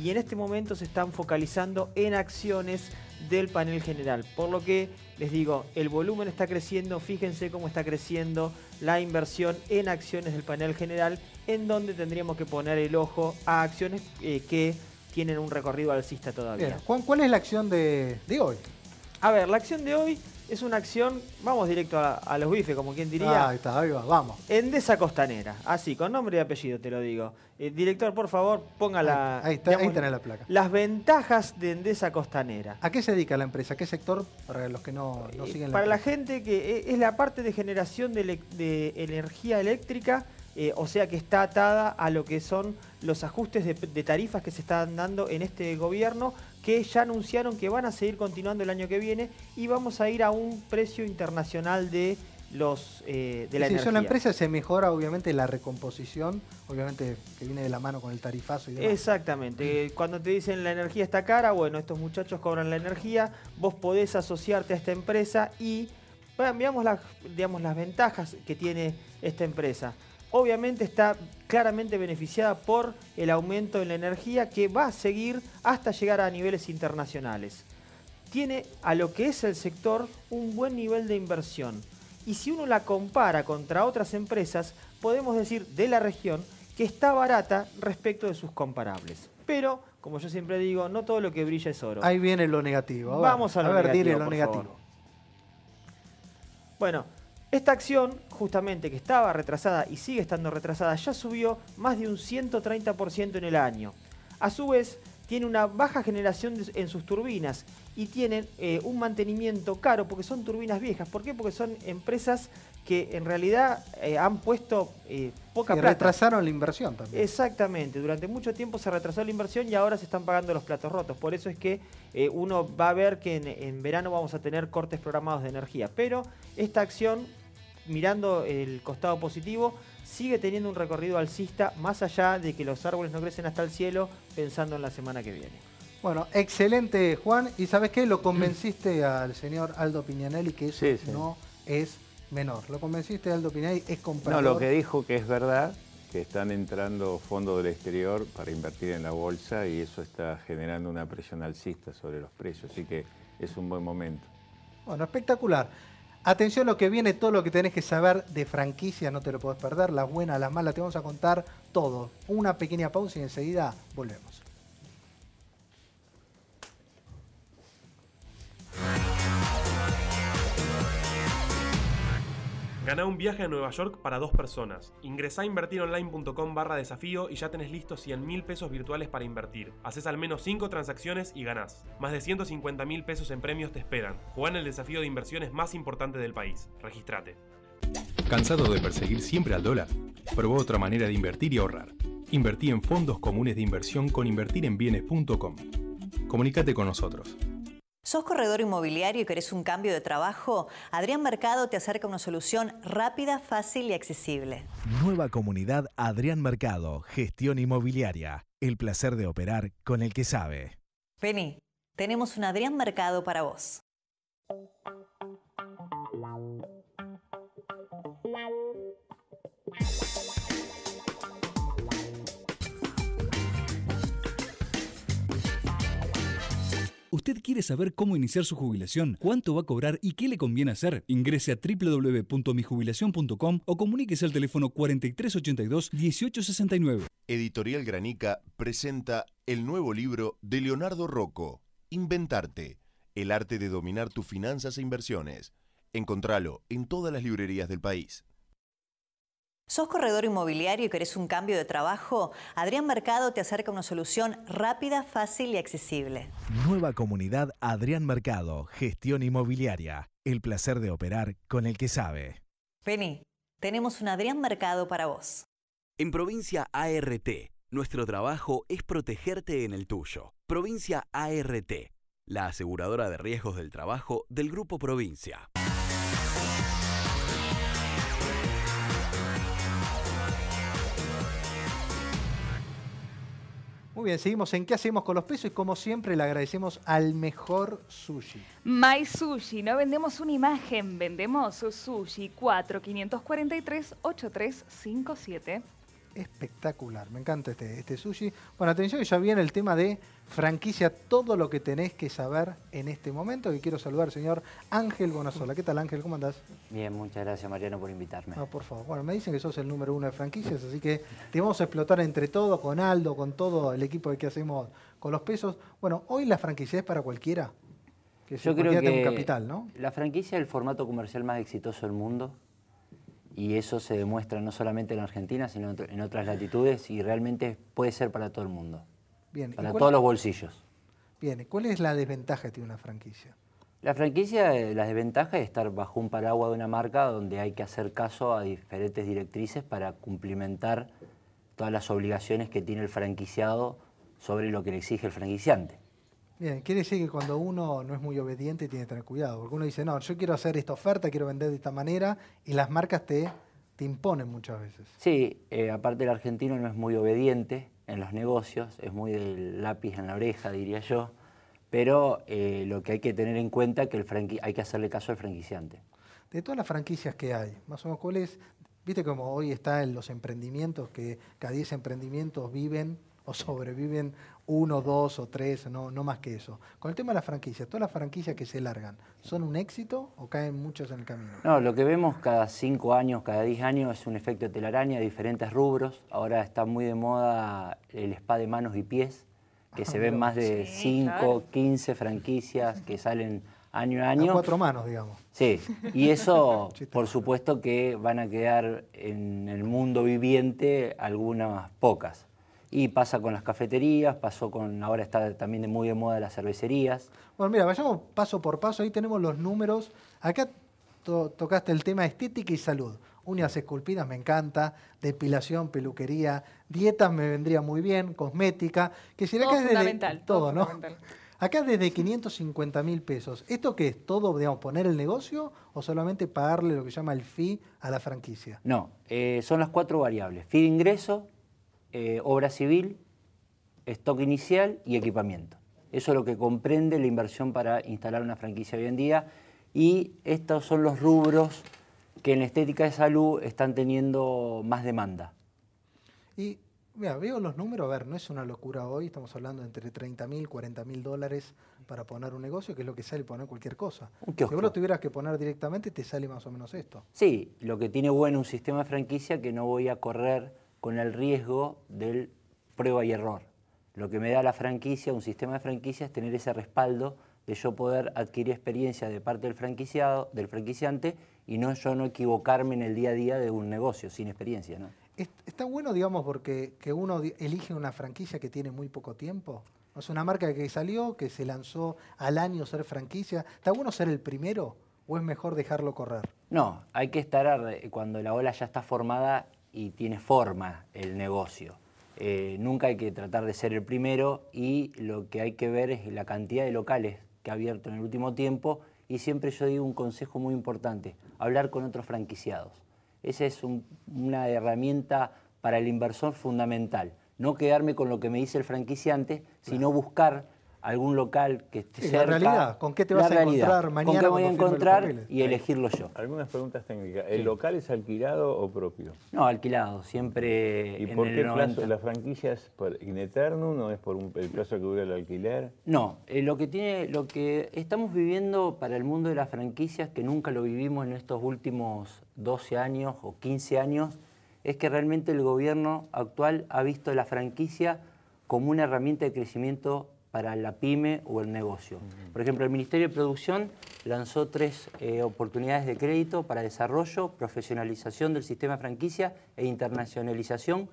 Y en este momento se están focalizando en acciones del panel general. Por lo que les digo, el volumen está creciendo, fíjense cómo está creciendo la inversión en acciones del panel general, en donde tendríamos que poner el ojo a acciones eh, que tienen un recorrido alcista todavía. Juan, ¿cuál es la acción de, de hoy? A ver, la acción de hoy es una acción, vamos directo a, los bifes, como quien diría. Ah, ahí está, ahí va, vamos. Endesa Costanera, así, con nombre y apellido te lo digo. Eh, director, por favor, ponga la... Ahí, está, ahí la placa. Las ventajas de Endesa Costanera. ¿A qué se dedica la empresa? ¿A qué sector? Para los que no, eh, siguen la Para la gente que eh, es la parte de generación de, energía eléctrica, o sea que está atada a lo que son los ajustes de tarifas que se están dando en este gobierno que ya anunciaron que van a seguir continuando el año que viene y vamos a ir a un precio internacional de los eh, de la energía. Si es una empresa se mejora obviamente la recomposición, obviamente que viene de la mano con el tarifazo y Exactamente. Mm. Eh, cuando te dicen la energía está cara, bueno, estos muchachos cobran la energía, vos podés asociarte a esta empresa y veamos las, digamos, las ventajas que tiene esta empresa obviamente está claramente beneficiada por el aumento en la energía que va a seguir hasta llegar a niveles internacionales. Tiene a lo que es el sector un buen nivel de inversión. Y si uno la compara contra otras empresas, podemos decir de la región que está barata respecto de sus comparables. Pero, como yo siempre digo, no todo lo que brilla es oro. Ahí viene lo negativo. Vamos a, lo a ver, negativo, lo negativo. Bueno, esta acción, justamente que estaba retrasada y sigue estando retrasada, ya subió más de un 130% en el año. A su vez, tiene una baja generación en sus turbinas y tienen eh, un mantenimiento caro porque son turbinas viejas. ¿Por qué? Porque son empresas que en realidad eh, han puesto eh, poca y retrasaron la inversión también. Exactamente, durante mucho tiempo se retrasó la inversión y ahora se están pagando los platos rotos. Por eso es que uno va a ver que en verano vamos a tener cortes programados de energía. Pero esta acción mirando el costado positivo, sigue teniendo un recorrido alcista, más allá de que los árboles no crecen hasta el cielo, pensando en la semana que viene. Bueno, excelente Juan, y sabes qué, lo convenciste al señor Aldo Piñanelli que eso no es menor, lo convenciste Aldo Piñanelli, es comprador. No, lo que dijo que es verdad, que están entrando fondos del exterior para invertir en la bolsa y eso está generando una presión alcista sobre los precios, así que es un buen momento. Bueno, espectacular. Atención lo que viene, todo lo que tenés que saber de franquicia, no te lo podés perder, las buenas, las malas, te vamos a contar todo. Una pequeña pausa y enseguida volvemos. Ganá un viaje a Nueva York para dos personas. Ingresa a invertironline.com barra desafío y ya tenés listos 100 mil pesos virtuales para invertir. Haces al menos 5 transacciones y ganás. Más de 150 mil pesos en premios te esperan. Jugá en el desafío de inversiones más importante del país. Registrate. ¿Cansado de perseguir siempre al dólar? Probó otra manera de invertir y ahorrar. Invertí en fondos comunes de inversión con invertirenbienes.com. Comunícate con nosotros ¿Sos corredor inmobiliario y querés un cambio de trabajo? Adrián Mercado te acerca una solución rápida, fácil y accesible. Nueva comunidad Adrián Mercado, gestión inmobiliaria. El placer de operar con el que sabe. Vení, tenemos un Adrián Mercado para vos. ¿Usted quiere saber cómo iniciar su jubilación, cuánto va a cobrar y qué le conviene hacer? Ingrese a www.mijubilación.com o comuníquese al teléfono 4382 1869. Editorial Granica presenta el nuevo libro de Leonardo Rocco, Inventarte, el arte de dominar tus finanzas e inversiones. Encontralo en todas las librerías del país. ¿Sos corredor inmobiliario y querés un cambio de trabajo? Adrián Mercado te acerca una solución rápida, fácil y accesible. Nueva comunidad Adrián Mercado, gestión inmobiliaria. El placer de operar con el que sabe. Vení, tenemos un Adrián Mercado para vos. En provincia ART, nuestro trabajo es protegerte en el tuyo. Provincia ART, la aseguradora de riesgos del trabajo del Grupo Provincia. Muy bien, seguimos en qué hacemos con los pesos y como siempre le agradecemos al mejor sushi. My Sushi, no vendemos una imagen, vendemos sushi 4543 8357 espectacular. Me encanta este, este sushi. Bueno, atención ya viene el tema de franquicia, todo lo que tenés que saber en este momento. Y quiero saludar al señor Ángel Bonazola. ¿Qué tal Ángel? ¿Cómo andás? Bien, muchas gracias Mariano por invitarme. No, por favor. Bueno, me dicen que sos el número uno de franquicias, así que te vamos a explotar entre todos, con Aldo, con todo el equipo que hacemos con los pesos. Bueno, hoy la franquicia es para cualquiera. Que Yo creo que un capital, ¿no? la franquicia es el formato comercial más exitoso del mundo y eso se demuestra no solamente en Argentina, sino en otras latitudes y realmente puede ser para todo el mundo, para todos los bolsillos. Bien, ¿cuál es la desventaja de una franquicia? La franquicia, eh, la desventaja es estar bajo un paraguas de una marca donde hay que hacer caso a diferentes directrices para cumplimentar todas las obligaciones que tiene el franquiciado sobre lo que le exige el franquiciante. Bien, quiere decir que cuando uno no es muy obediente tiene que tener cuidado, porque uno dice, no, yo quiero hacer esta oferta, quiero vender de esta manera, y las marcas te, te imponen muchas veces. Sí, eh, aparte el argentino no es muy obediente en los negocios, es muy del lápiz en la oreja, diría yo, pero eh, lo que hay que tener en cuenta es que hay que hacerle caso al franquiciante. De todas las franquicias que hay, más o menos, ¿cuáles? Viste como hoy está en los emprendimientos, que cada 10 emprendimientos viven o sobreviven uno, dos o tres, no, no más que eso. Con el tema de las franquicias, todas las franquicias que se largan, ¿son un éxito o caen muchas en el camino? No, lo que vemos cada cinco años, cada diez años es un efecto de telaraña de diferentes rubros. Ahora está muy de moda el spa de manos y pies, que ah, se ven más de cinco, quince franquicias que salen año a año. A cuatro manos, digamos. Sí, y eso, por supuesto que van a quedar en el mundo viviente algunas pocas. Y pasa con las cafeterías, pasó con, ahora está también muy de moda las cervecerías. Bueno, mira, vayamos paso por paso, ahí tenemos los números. Acá tocaste el tema estética y salud. Uñas esculpidas me encanta, depilación, peluquería, dietas me vendría muy bien, cosmética, que fundamental, todo, ¿no? Acá desde 550 mil pesos. ¿Esto qué es? ¿Todo, digamos, poner el negocio o solamente pagarle lo que llama el fee a la franquicia? No, eh, son las cuatro variables. Fee de ingreso, eh, obra civil, stock inicial y equipamiento. Eso es lo que comprende la inversión para instalar una franquicia hoy en día y estos son los rubros que en la estética de salud están teniendo más demanda. Y mira, veo los números, a ver, no es una locura hoy, estamos hablando entre 30 mil, 40 mil dólares para poner un negocio, que es lo que sale poner cualquier cosa. Si vos lo tuvieras que poner directamente, te sale más o menos esto. Sí, lo que tiene bueno un sistema de franquicia que no voy a correr con el riesgo del prueba y error. Lo que me da la franquicia, un sistema de franquicia, es tener ese respaldo de yo poder adquirir experiencia de parte del franquiciado, del franquiciante, y no yo no equivocarme en el día a día de un negocio sin experiencia. ¿no? Está bueno, digamos, porque que uno elige una franquicia que tiene muy poco tiempo. Es una marca que salió, que se lanzó al año ser franquicia. ¿Está bueno ser el primero o es mejor dejarlo correr? No, hay que estar, cuando la ola ya está formada, y tiene forma el negocio. Eh, nunca hay que tratar de ser el primero y lo que hay que ver es la cantidad de locales que ha abierto en el último tiempo y siempre yo digo un consejo muy importante, hablar con otros franquiciados. Esa es una herramienta para el inversor fundamental. No quedarme con lo que me dice el franquiciante, sino buscar algún local que esté cerca. La realidad, ¿con qué te vas a encontrar mañana? ¿Con qué voy a encontrar y elegirlo yo? Algunas preguntas técnicas. ¿El local es alquilado o propio? No, alquilado, siempre. ¿Y por qué plazo? ¿La franquicia es por in eterno? ¿No es por un, el plazo que dura el alquiler? No, eh, lo que tiene, lo que estamos viviendo para el mundo de las franquicias, que nunca lo vivimos en estos últimos 12 años o 15 años, es que realmente el gobierno actual ha visto la franquicia como una herramienta de crecimiento para la pyme o el negocio. Por ejemplo, el Ministerio de Producción lanzó tres eh, oportunidades de crédito para desarrollo, profesionalización del sistema franquicia e internacionalización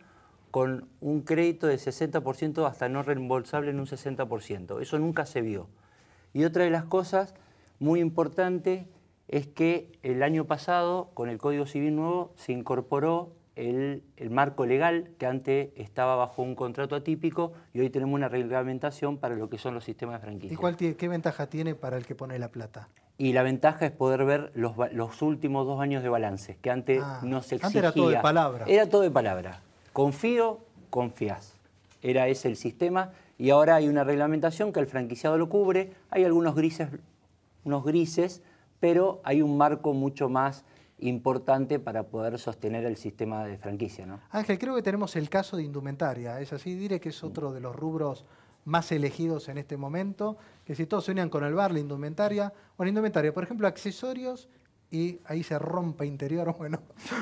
con un crédito de 60% hasta no reembolsable en un 60%. Eso nunca se vio. Y otra de las cosas muy importante es que el año pasado, con el Código Civil nuevo, se incorporó el, marco legal que antes estaba bajo un contrato atípico y hoy tenemos una reglamentación para lo que son los sistemas de franquicia. ¿Y qué ventaja tiene para el que pone la plata? Y la ventaja es poder ver los, últimos dos años de balances, que antes ah, no se exigía. Antes era todo de palabra. Era todo de palabra. Confío, confías. Era ese el sistema y ahora hay una reglamentación que el franquiciado lo cubre. Hay algunos grises, unos grises, pero hay un marco mucho más importante para poder sostener el sistema de franquicia. ¿no? Ángel, creo que tenemos el caso de indumentaria, es así, diré que es otro de los rubros más elegidos en este momento, que si todos se unían con el bar, la indumentaria, o la indumentaria, por ejemplo, accesorios y ahí se rompa interior, bueno,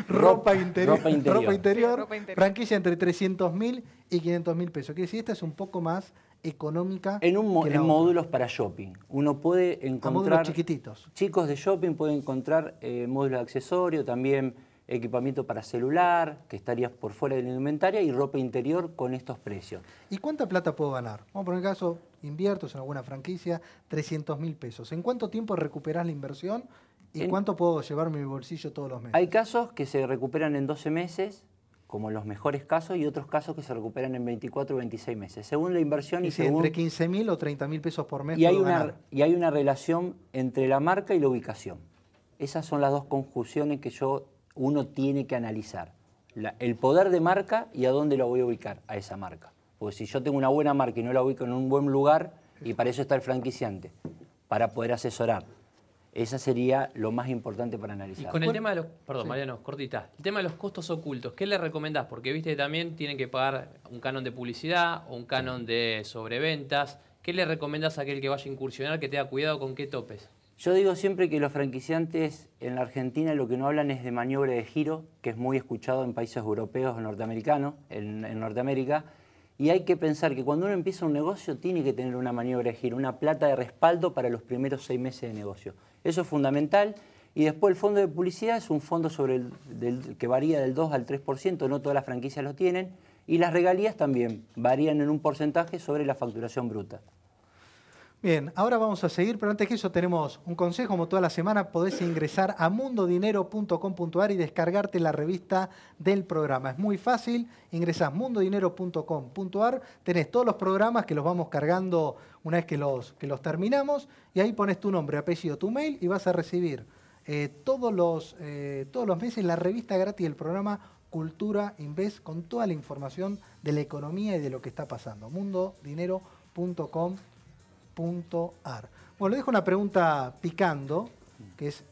ropa, interior, interior, franquicia entre 300.000 y 500 mil pesos. Quiere decir, esta es un poco más económica. En, módulos para shopping. Uno puede encontrar. chiquititos. Chicos de shopping pueden encontrar eh, módulos de accesorio, también equipamiento para celular, que estarías por fuera de la indumentaria, y ropa interior con estos precios. ¿Y cuánta plata puedo ganar? Vamos por el caso, invierto, en alguna franquicia, 300 mil pesos. ¿En cuánto tiempo recuperas la inversión? ¿Y cuánto puedo llevar mi bolsillo todos los meses? Hay casos que se recuperan en 12 meses, como los mejores casos y otros casos que se recuperan en 24 o 26 meses, según la inversión y, Entre 15 mil o 30 mil pesos por mes. Y hay, una, relación entre la marca y la ubicación. Esas son las dos conjunciones que yo, uno tiene que analizar. el poder de marca y a dónde la voy a ubicar a esa marca. Porque si yo tengo una buena marca y no la ubico en un buen lugar, y para eso está el franquiciante, para poder asesorar. Esa sería lo más importante para analizar. Y con el tema de los, perdón, Mariano, cortita, el tema de los costos ocultos, ¿qué le recomendás? Porque viste que también tienen que pagar un canon de publicidad o un canon de sobreventas. ¿Qué le recomendás a aquel que vaya a incursionar que tenga cuidado con qué topes? Yo digo siempre que los franquiciantes en la Argentina lo que no hablan es de maniobra de giro, que es muy escuchado en países europeos o norteamericanos, en Norteamérica. Y hay que pensar que cuando uno empieza un negocio tiene que tener una maniobra de giro, una plata de respaldo para los primeros seis meses de negocio. Eso es fundamental. Y después el fondo de publicidad es un fondo sobre que varía del 2 al 3%, no todas las franquicias lo tienen. Y las regalías también varían en un porcentaje sobre la facturación bruta. Bien, ahora vamos a seguir, pero antes que eso tenemos un consejo, como toda la semana podés ingresar a mundodinero.com.ar y descargarte la revista del programa. Es muy fácil, ingresás mundodinero.com.ar, tenés todos los programas que los vamos cargando una vez que los, que los terminamos y ahí pones tu nombre, apellido, tu mail y vas a recibir eh, todos, los, eh, todos los meses la revista gratis del programa Cultura Inves con toda la información de la economía y de lo que está pasando. mundodinero.com .ar. Bueno, le dejo una pregunta picando, que es,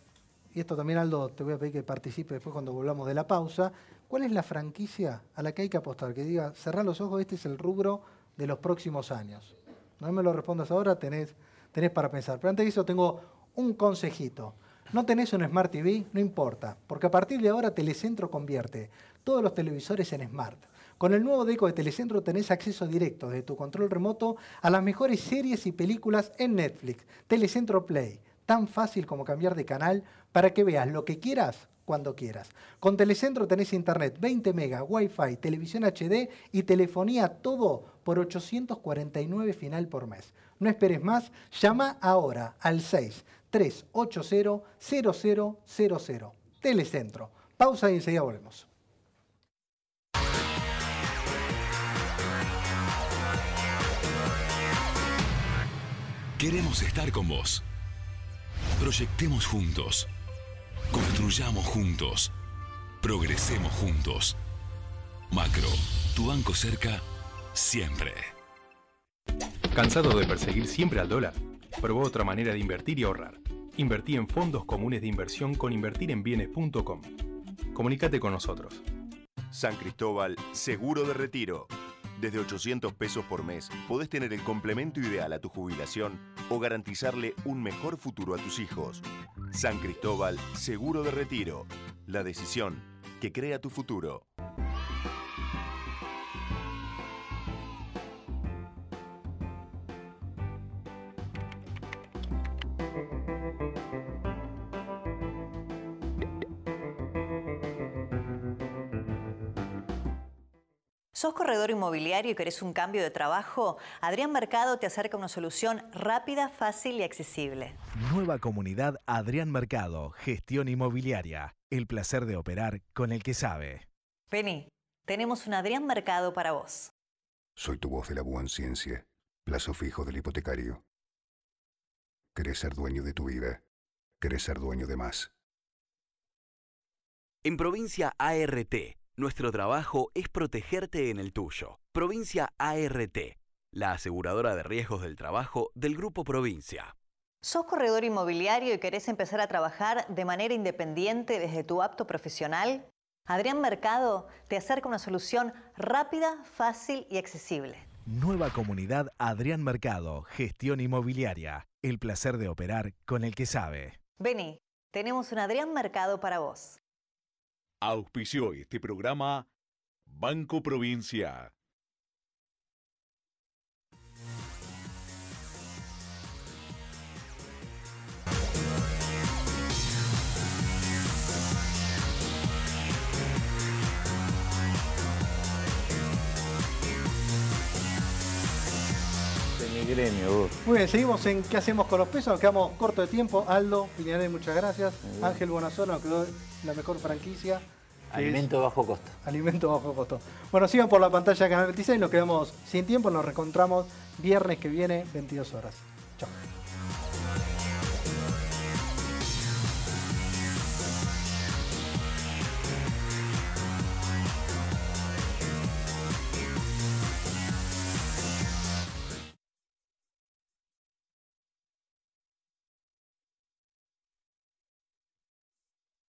y esto también Aldo, te voy a pedir que participe después cuando volvamos de la pausa, ¿cuál es la franquicia a la que hay que apostar? Que diga, cerrar los ojos, este es el rubro de los próximos años. No me lo respondas ahora, tenés, tenés para pensar. Pero antes de eso tengo un consejito. No tenés un Smart TV, no importa, porque a partir de ahora Telecentro convierte todos los televisores en Smart. Con el nuevo deco de Telecentro tenés acceso directo desde tu control remoto a las mejores series y películas en Netflix, Telecentro Play. Tan fácil como cambiar de canal para que veas lo que quieras cuando quieras. Con Telecentro tenés internet 20 mega, fi televisión HD y telefonía todo por 849 final por mes. No esperes más, llama ahora al 6380 0000. Telecentro. Pausa y enseguida volvemos. Queremos estar con vos. Proyectemos juntos. Construyamos juntos. Progresemos juntos. Macro, tu banco cerca, siempre. ¿Cansado de perseguir siempre al dólar? Probó otra manera de invertir y ahorrar. Invertí en fondos comunes de inversión con invertirenbienes.com. Comunícate con nosotros. San Cristóbal, seguro de retiro desde 800 pesos por mes podés tener el complemento ideal a tu jubilación o garantizarle un mejor futuro a tus hijos. San Cristóbal, seguro de retiro. La decisión que crea tu futuro. ¿Sos corredor inmobiliario y querés un cambio de trabajo? Adrián Mercado te acerca una solución rápida, fácil y accesible. Nueva comunidad Adrián Mercado, gestión inmobiliaria. El placer de operar con el que sabe. Vení, tenemos un Adrián Mercado para vos. Soy tu voz de la buena ciencia, plazo fijo del hipotecario. ¿Querés ser dueño de tu vida? ¿Querés ser dueño de más? En provincia ART nuestro trabajo es protegerte en el tuyo. Provincia ART, la aseguradora de riesgos del trabajo del Grupo Provincia. ¿Sos corredor inmobiliario y querés empezar a trabajar de manera independiente desde tu apto profesional? Adrián Mercado te acerca una solución rápida, fácil y accesible. Nueva comunidad Adrián Mercado, gestión inmobiliaria. El placer de operar con el que sabe. Vení, tenemos un Adrián Mercado para vos. Auspició este programa Banco Provincia Muy bien, seguimos en qué hacemos con los pesos, nos quedamos corto de tiempo. Aldo, Piñarel, muchas gracias. Ángel buenas nos quedó la mejor franquicia. Alimento bajo costo. Alimento bajo costo. Bueno, sigan por la pantalla de Canal 26, nos quedamos sin tiempo, nos reencontramos viernes que viene, 22 horas. Chao.